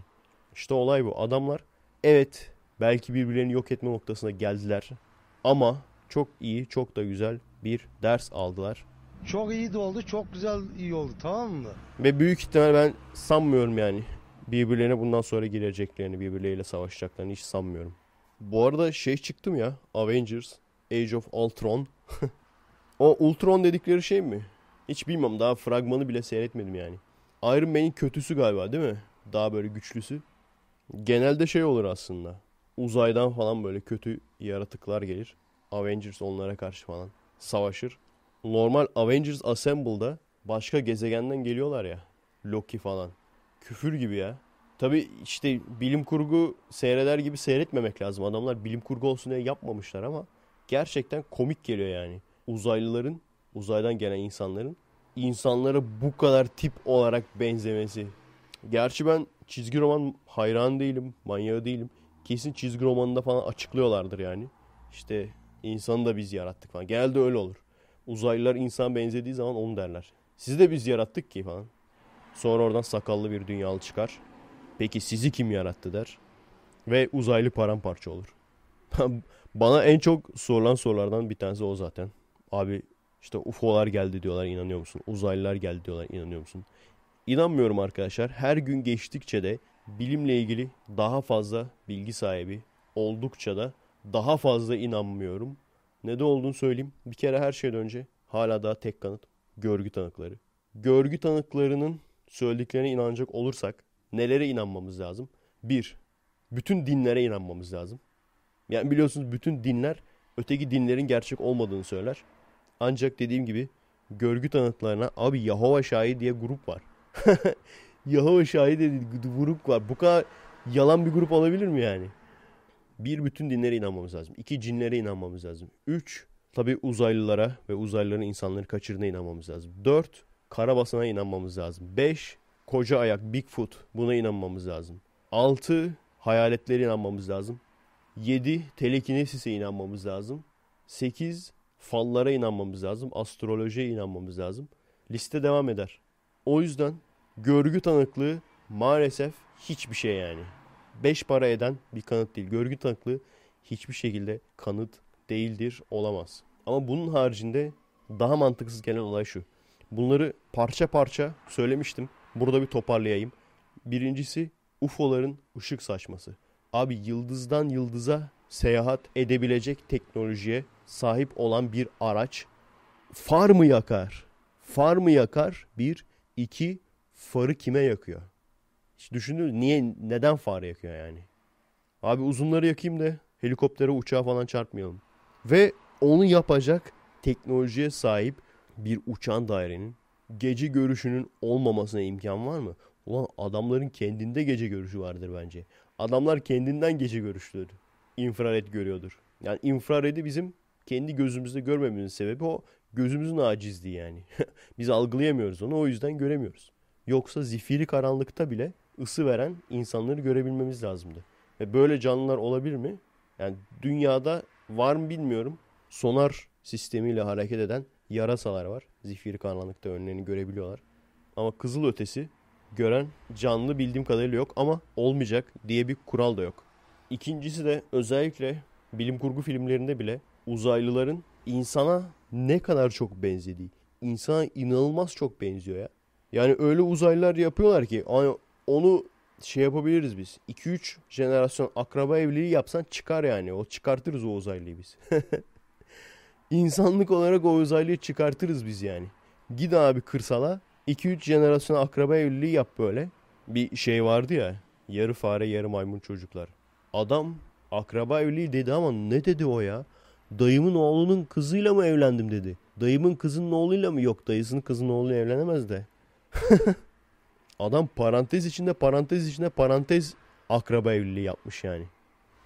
İşte olay bu. Adamlar evet belki birbirlerini yok etme noktasına geldiler. Ama çok iyi, çok da güzel bir ders aldılar. Çok iyi de oldu, çok güzel iyi oldu tamam mı? Ve büyük ihtimal ben sanmıyorum yani birbirlerine bundan sonra gireceklerini, birbirleriyle savaşacaklarını hiç sanmıyorum. Bu arada şey çıktım ya, Avengers, Age of Ultron. o Ultron dedikleri şey mi? Hiç bilmem daha fragmanı bile seyretmedim yani. Iron Man'in kötüsü galiba değil mi? Daha böyle güçlüsü. Genelde şey olur aslında. Uzaydan falan böyle kötü yaratıklar gelir. Avengers onlara karşı falan savaşır. Normal Avengers Assemble'da başka gezegenden geliyorlar ya. Loki falan. Küfür gibi ya. Tabi işte bilim kurgu seyreder gibi seyretmemek lazım. Adamlar bilim kurgu olsun diye yapmamışlar ama gerçekten komik geliyor yani. Uzaylıların, uzaydan gelen insanların insanlara bu kadar tip olarak benzemesi. Gerçi ben çizgi roman hayran değilim, manyağı değilim. Kesin çizgi romanında falan açıklıyorlardır yani. İşte İnsanı da biz yarattık falan. Genelde öyle olur. Uzaylılar insan benzediği zaman onu derler. Sizi de biz yarattık ki falan. Sonra oradan sakallı bir dünyalı çıkar. Peki sizi kim yarattı der. Ve uzaylı paramparça olur. Bana en çok sorulan sorulardan bir tanesi o zaten. Abi işte UFO'lar geldi diyorlar inanıyor musun? Uzaylılar geldi diyorlar inanıyor musun? İnanmıyorum arkadaşlar. Her gün geçtikçe de bilimle ilgili daha fazla bilgi sahibi oldukça da daha fazla inanmıyorum. Ne de olduğunu söyleyeyim. Bir kere her şeyden önce hala daha tek kanıt görgü tanıkları. Görgü tanıklarının söylediklerine inanacak olursak nelere inanmamız lazım? Bir, bütün dinlere inanmamız lazım. Yani biliyorsunuz bütün dinler öteki dinlerin gerçek olmadığını söyler. Ancak dediğim gibi görgü tanıklarına abi Yahova Şahit diye grup var. Yahova Şahit dedi grup var. Bu kadar yalan bir grup olabilir mi yani? Bir bütün dinlere inanmamız lazım. İki cinlere inanmamız lazım. Üç tabi uzaylılara ve uzaylıların insanları kaçırdığına inanmamız lazım. Dört karabasana inanmamız lazım. Beş koca ayak Bigfoot buna inanmamız lazım. Altı hayaletlere inanmamız lazım. Yedi telekinesise inanmamız lazım. Sekiz fallara inanmamız lazım. Astrolojiye inanmamız lazım. Liste devam eder. O yüzden görgü tanıklığı maalesef hiçbir şey yani beş para eden bir kanıt değil. Görgü tanıklığı hiçbir şekilde kanıt değildir, olamaz. Ama bunun haricinde daha mantıksız gelen olay şu. Bunları parça parça söylemiştim. Burada bir toparlayayım. Birincisi UFO'ların ışık saçması. Abi yıldızdan yıldıza seyahat edebilecek teknolojiye sahip olan bir araç far mı yakar? Far mı yakar? Bir, iki, farı kime yakıyor? Hiç düşündün niye neden fare yakıyor yani? Abi uzunları yakayım da helikoptere uçağa falan çarpmayalım. Ve onu yapacak teknolojiye sahip bir uçan dairenin gece görüşünün olmamasına imkan var mı? Ulan adamların kendinde gece görüşü vardır bence. Adamlar kendinden gece görüşlüdür. İnfrared görüyordur. Yani infraredi bizim kendi gözümüzde görmemizin sebebi o gözümüzün acizliği yani. Biz algılayamıyoruz onu o yüzden göremiyoruz. Yoksa zifiri karanlıkta bile ısı veren insanları görebilmemiz lazımdı. Ve böyle canlılar olabilir mi? Yani dünyada var mı bilmiyorum. Sonar sistemiyle hareket eden yarasalar var. Zifiri karanlıkta önlerini görebiliyorlar. Ama kızıl ötesi gören canlı bildiğim kadarıyla yok ama olmayacak diye bir kural da yok. İkincisi de özellikle bilim kurgu filmlerinde bile uzaylıların insana ne kadar çok benzediği. İnsana inanılmaz çok benziyor ya. Yani öyle uzaylılar yapıyorlar ki onu şey yapabiliriz biz. 2-3 jenerasyon akraba evliliği yapsan çıkar yani. O çıkartırız o uzaylıyı biz. İnsanlık olarak o uzaylıyı çıkartırız biz yani. Gid abi kırsala 2-3 jenerasyon akraba evliliği yap böyle. Bir şey vardı ya. Yarı fare yarı maymun çocuklar. Adam akraba evliliği dedi ama ne dedi o ya? Dayımın oğlunun kızıyla mı evlendim dedi. Dayımın kızının oğluyla mı? Yok dayısının kızının oğluyla evlenemez de. Adam parantez içinde parantez içinde parantez akraba evliliği yapmış yani.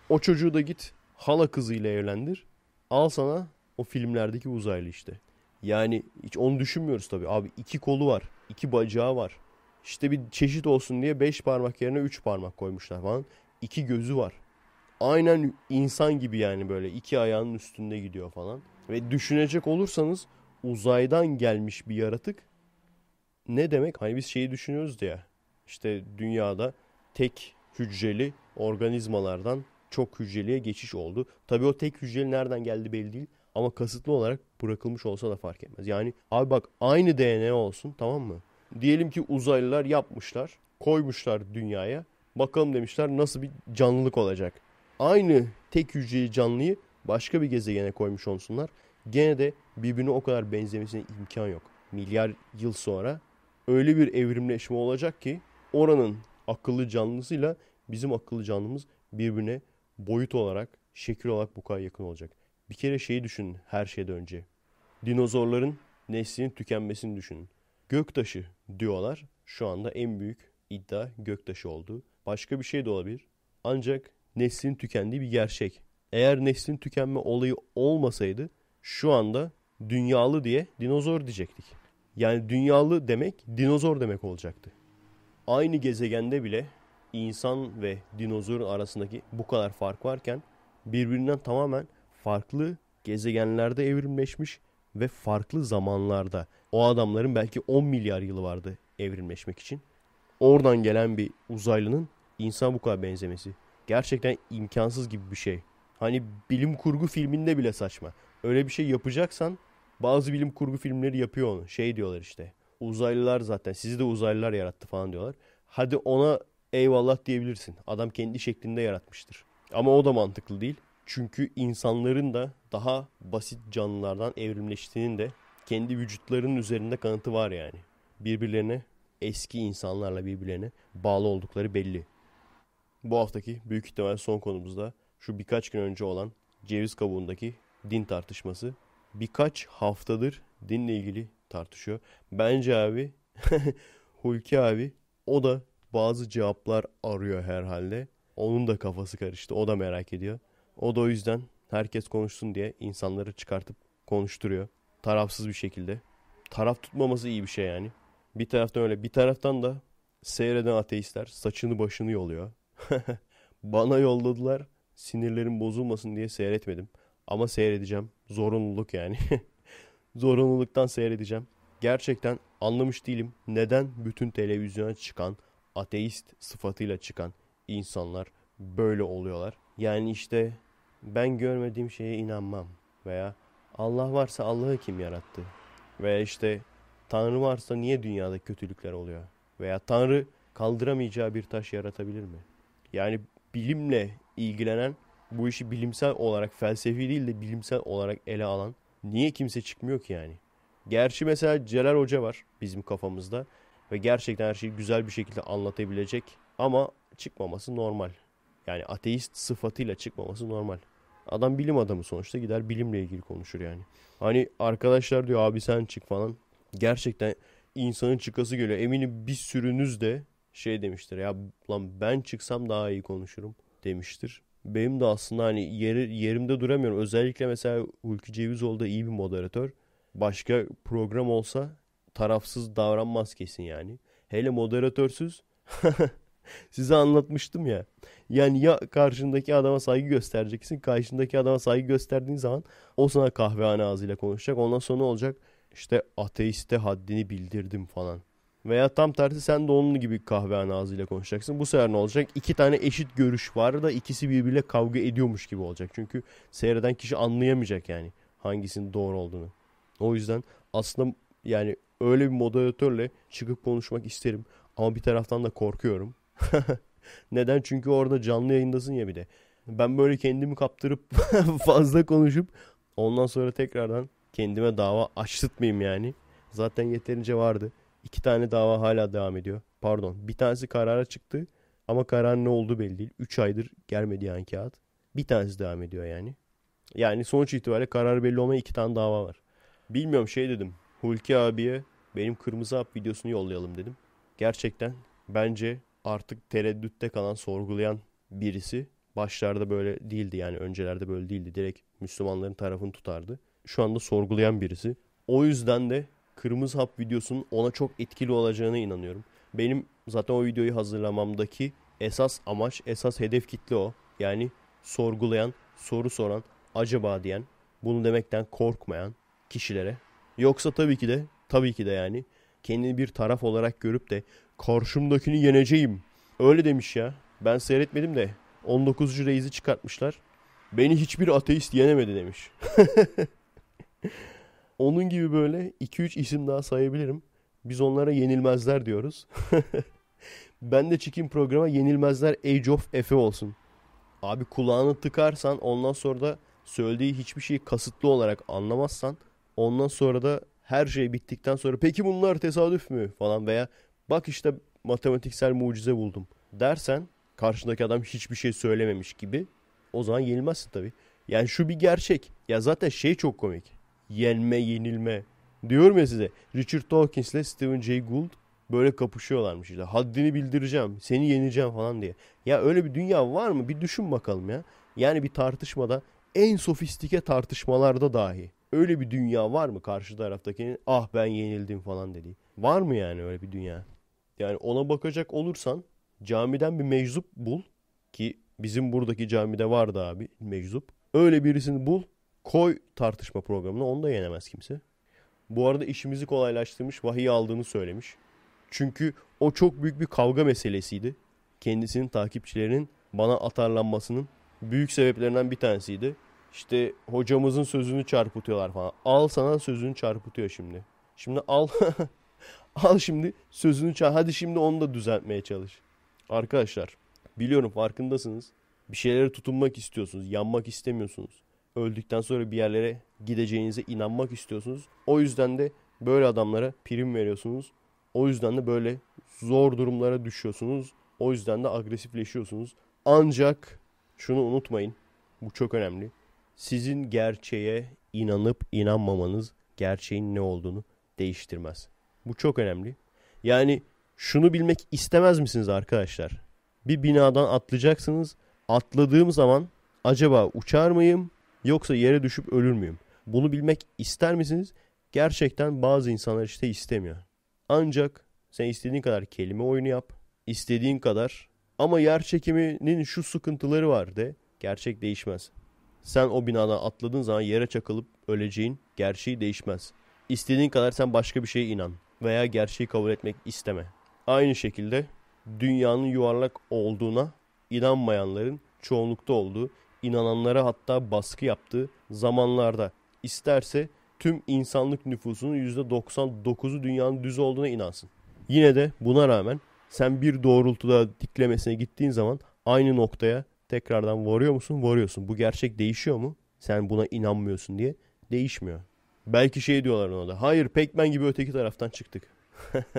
O çocuğu da git hala kızıyla evlendir. Al sana o filmlerdeki uzaylı işte. Yani hiç onu düşünmüyoruz tabii. Abi iki kolu var. iki bacağı var. İşte bir çeşit olsun diye beş parmak yerine üç parmak koymuşlar falan. İki gözü var. Aynen insan gibi yani böyle iki ayağının üstünde gidiyor falan. Ve düşünecek olursanız uzaydan gelmiş bir yaratık ne demek? Hani biz şeyi düşünüyoruz diye işte dünyada tek hücreli organizmalardan çok hücreliye geçiş oldu. Tabii o tek hücreli nereden geldi belli değil ama kasıtlı olarak bırakılmış olsa da fark etmez. Yani abi bak aynı DNA olsun tamam mı? Diyelim ki uzaylılar yapmışlar, koymuşlar dünyaya. Bakalım demişler nasıl bir canlılık olacak. Aynı tek hücreli canlıyı başka bir gezegene koymuş olsunlar. Gene de birbirine o kadar benzemesine imkan yok. Milyar yıl sonra öyle bir evrimleşme olacak ki oranın akıllı canlısıyla bizim akıllı canlımız birbirine boyut olarak, şekil olarak bu kadar yakın olacak. Bir kere şeyi düşünün her şeyden önce. Dinozorların neslinin tükenmesini düşünün. Göktaşı diyorlar. Şu anda en büyük iddia göktaşı oldu. Başka bir şey de olabilir. Ancak neslin tükendiği bir gerçek. Eğer neslin tükenme olayı olmasaydı şu anda dünyalı diye dinozor diyecektik. Yani dünyalı demek dinozor demek olacaktı. Aynı gezegende bile insan ve dinozorun arasındaki bu kadar fark varken birbirinden tamamen farklı gezegenlerde evrimleşmiş ve farklı zamanlarda o adamların belki 10 milyar yılı vardı evrimleşmek için. Oradan gelen bir uzaylının insan bu kadar benzemesi gerçekten imkansız gibi bir şey. Hani bilim kurgu filminde bile saçma. Öyle bir şey yapacaksan bazı bilim kurgu filmleri yapıyor onu. Şey diyorlar işte. Uzaylılar zaten sizi de uzaylılar yarattı falan diyorlar. Hadi ona eyvallah diyebilirsin. Adam kendi şeklinde yaratmıştır. Ama o da mantıklı değil. Çünkü insanların da daha basit canlılardan evrimleştiğinin de kendi vücutlarının üzerinde kanıtı var yani. Birbirlerine eski insanlarla birbirlerine bağlı oldukları belli. Bu haftaki büyük ihtimal son konumuzda şu birkaç gün önce olan ceviz kabuğundaki din tartışması birkaç haftadır dinle ilgili tartışıyor. Bence abi Hulki abi o da bazı cevaplar arıyor herhalde. Onun da kafası karıştı. O da merak ediyor. O da o yüzden herkes konuşsun diye insanları çıkartıp konuşturuyor. Tarafsız bir şekilde. Taraf tutmaması iyi bir şey yani. Bir taraftan öyle. Bir taraftan da seyreden ateistler saçını başını yoluyor. Bana yolladılar sinirlerim bozulmasın diye seyretmedim. Ama seyredeceğim. Zorunluluk yani. Zorunluluktan seyredeceğim. Gerçekten anlamış değilim neden bütün televizyona çıkan ateist sıfatıyla çıkan insanlar böyle oluyorlar. Yani işte ben görmediğim şeye inanmam veya Allah varsa Allah'ı kim yarattı? Veya işte Tanrı varsa niye dünyada kötülükler oluyor? Veya Tanrı kaldıramayacağı bir taş yaratabilir mi? Yani bilimle ilgilenen bu işi bilimsel olarak felsefi değil de bilimsel olarak ele alan niye kimse çıkmıyor ki yani? Gerçi mesela Celal Hoca var bizim kafamızda ve gerçekten her şeyi güzel bir şekilde anlatabilecek ama çıkmaması normal. Yani ateist sıfatıyla çıkmaması normal. Adam bilim adamı sonuçta gider bilimle ilgili konuşur yani. Hani arkadaşlar diyor abi sen çık falan. Gerçekten insanın çıkası geliyor. Eminim bir sürünüz de şey demiştir ya lan ben çıksam daha iyi konuşurum demiştir benim de aslında hani yeri, yerimde duramıyorum. Özellikle mesela Hulki Cevizoğlu da iyi bir moderatör. Başka program olsa tarafsız davranmaz kesin yani. Hele moderatörsüz size anlatmıştım ya. Yani ya karşındaki adama saygı göstereceksin. Karşındaki adama saygı gösterdiğin zaman o sana kahvehane ağzıyla konuşacak. Ondan sonra olacak? işte ateiste haddini bildirdim falan. Veya tam tersi sen de onun gibi kahvehane ağzıyla konuşacaksın. Bu sefer ne olacak? İki tane eşit görüş var da ikisi birbiriyle kavga ediyormuş gibi olacak. Çünkü seyreden kişi anlayamayacak yani hangisinin doğru olduğunu. O yüzden aslında yani öyle bir moderatörle çıkıp konuşmak isterim. Ama bir taraftan da korkuyorum. Neden? Çünkü orada canlı yayındasın ya bir de. Ben böyle kendimi kaptırıp fazla konuşup ondan sonra tekrardan kendime dava açtırtmayayım yani. Zaten yeterince vardı. İki tane dava hala devam ediyor. Pardon bir tanesi karara çıktı ama karar ne oldu belli değil. Üç aydır gelmedi yani kağıt. Bir tanesi devam ediyor yani. Yani sonuç itibariyle karar belli olmayan iki tane dava var. Bilmiyorum şey dedim. Hulki abiye benim kırmızı hap videosunu yollayalım dedim. Gerçekten bence artık tereddütte kalan sorgulayan birisi başlarda böyle değildi yani öncelerde böyle değildi. Direkt Müslümanların tarafını tutardı. Şu anda sorgulayan birisi. O yüzden de Kırmızı Hap videosunun ona çok etkili olacağına inanıyorum. Benim zaten o videoyu hazırlamamdaki esas amaç, esas hedef kitle o. Yani sorgulayan, soru soran, acaba diyen, bunu demekten korkmayan kişilere. Yoksa tabii ki de, tabii ki de yani kendini bir taraf olarak görüp de karşımdakini yeneceğim. Öyle demiş ya. Ben seyretmedim de 19. reizi çıkartmışlar. Beni hiçbir ateist yenemedi demiş. Onun gibi böyle 2-3 isim daha sayabilirim. Biz onlara yenilmezler diyoruz. ben de çıkayım programa yenilmezler Age of Efe olsun. Abi kulağını tıkarsan ondan sonra da söylediği hiçbir şeyi kasıtlı olarak anlamazsan ondan sonra da her şey bittikten sonra peki bunlar tesadüf mü falan veya bak işte matematiksel mucize buldum dersen karşındaki adam hiçbir şey söylememiş gibi o zaman yenilmezsin tabii. Yani şu bir gerçek. Ya zaten şey çok komik yenme yenilme. Diyorum ya size Richard Dawkins ile Stephen Jay Gould böyle kapışıyorlarmış işte. Haddini bildireceğim, seni yeneceğim falan diye. Ya öyle bir dünya var mı? Bir düşün bakalım ya. Yani bir tartışmada en sofistike tartışmalarda dahi öyle bir dünya var mı karşı taraftakinin ah ben yenildim falan dediği. Var mı yani öyle bir dünya? Yani ona bakacak olursan camiden bir meczup bul ki bizim buradaki camide vardı abi meczup. Öyle birisini bul Koy tartışma programına onu da yenemez kimse. Bu arada işimizi kolaylaştırmış, vahiy aldığını söylemiş. Çünkü o çok büyük bir kavga meselesiydi. Kendisinin takipçilerinin bana atarlanmasının büyük sebeplerinden bir tanesiydi. İşte hocamızın sözünü çarpıtıyorlar falan. Al sana sözünü çarpıtıyor şimdi. Şimdi al al şimdi sözünü çarp. Hadi şimdi onu da düzeltmeye çalış. Arkadaşlar biliyorum farkındasınız. Bir şeylere tutunmak istiyorsunuz. Yanmak istemiyorsunuz öldükten sonra bir yerlere gideceğinize inanmak istiyorsunuz. O yüzden de böyle adamlara prim veriyorsunuz. O yüzden de böyle zor durumlara düşüyorsunuz. O yüzden de agresifleşiyorsunuz. Ancak şunu unutmayın. Bu çok önemli. Sizin gerçeğe inanıp inanmamanız gerçeğin ne olduğunu değiştirmez. Bu çok önemli. Yani şunu bilmek istemez misiniz arkadaşlar? Bir binadan atlayacaksınız. Atladığım zaman acaba uçar mıyım Yoksa yere düşüp ölür müyüm? Bunu bilmek ister misiniz? Gerçekten bazı insanlar işte istemiyor. Ancak sen istediğin kadar kelime oyunu yap. istediğin kadar ama yer çekiminin şu sıkıntıları var de gerçek değişmez. Sen o binadan atladığın zaman yere çakılıp öleceğin gerçeği değişmez. İstediğin kadar sen başka bir şeye inan veya gerçeği kabul etmek isteme. Aynı şekilde dünyanın yuvarlak olduğuna inanmayanların çoğunlukta olduğu inananlara hatta baskı yaptığı zamanlarda isterse tüm insanlık nüfusunun %99'u dünyanın düz olduğuna inansın. Yine de buna rağmen sen bir doğrultuda diklemesine gittiğin zaman aynı noktaya tekrardan varıyor musun? Varıyorsun. Bu gerçek değişiyor mu? Sen buna inanmıyorsun diye değişmiyor. Belki şey diyorlar ona da. Hayır pekmen gibi öteki taraftan çıktık.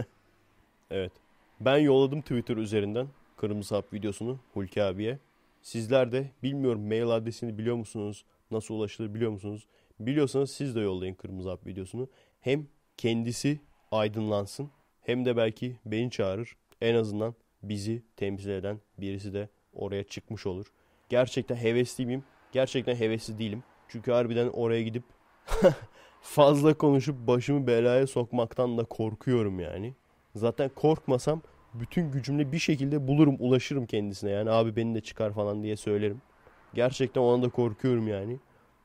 evet. Ben yolladım Twitter üzerinden kırmızı hap videosunu Hulki abiye. Sizler de bilmiyorum mail adresini biliyor musunuz? Nasıl ulaşılır biliyor musunuz? Biliyorsanız siz de yollayın Kırmızı Hap videosunu. Hem kendisi aydınlansın hem de belki beni çağırır. En azından bizi temsil eden birisi de oraya çıkmış olur. Gerçekten hevesli miyim? Gerçekten hevesli değilim. Çünkü harbiden oraya gidip fazla konuşup başımı belaya sokmaktan da korkuyorum yani. Zaten korkmasam bütün gücümle bir şekilde bulurum ulaşırım kendisine. Yani abi beni de çıkar falan diye söylerim. Gerçekten o da korkuyorum yani.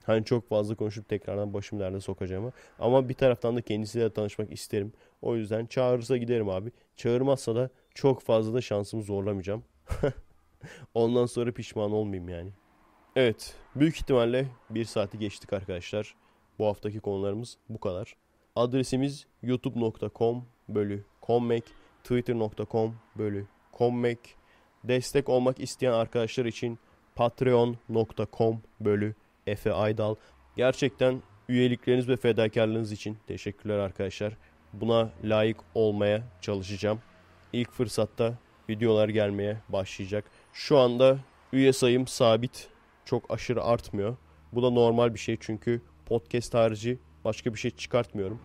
Hani çok fazla konuşup tekrardan başım derde sokacağıma. Ama bir taraftan da kendisiyle tanışmak isterim. O yüzden çağırırsa giderim abi. Çağırmazsa da çok fazla da şansımı zorlamayacağım. Ondan sonra pişman olmayayım yani. Evet büyük ihtimalle bir saati geçtik arkadaşlar. Bu haftaki konularımız bu kadar. Adresimiz youtube.com bölü kommek.com twitter.com bölü kommek. Destek olmak isteyen arkadaşlar için patreon.com bölü Efe Aydal. Gerçekten üyelikleriniz ve fedakarlığınız için teşekkürler arkadaşlar. Buna layık olmaya çalışacağım. İlk fırsatta videolar gelmeye başlayacak. Şu anda üye sayım sabit. Çok aşırı artmıyor. Bu da normal bir şey çünkü podcast harici başka bir şey çıkartmıyorum.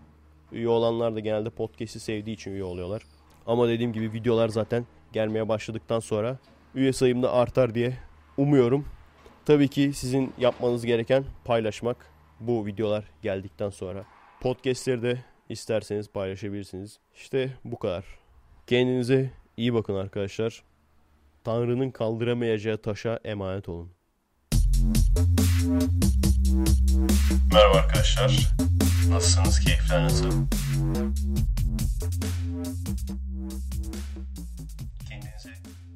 Üye olanlar da genelde podcast'i sevdiği için üye oluyorlar. Ama dediğim gibi videolar zaten gelmeye başladıktan sonra üye sayım da artar diye umuyorum. Tabii ki sizin yapmanız gereken paylaşmak bu videolar geldikten sonra. Podcast'leri de isterseniz paylaşabilirsiniz. İşte bu kadar. Kendinize iyi bakın arkadaşlar. Tanrı'nın kaldıramayacağı taşa emanet olun. Merhaba arkadaşlar. Nasılsınız? Keyifler nasıl? Can you say?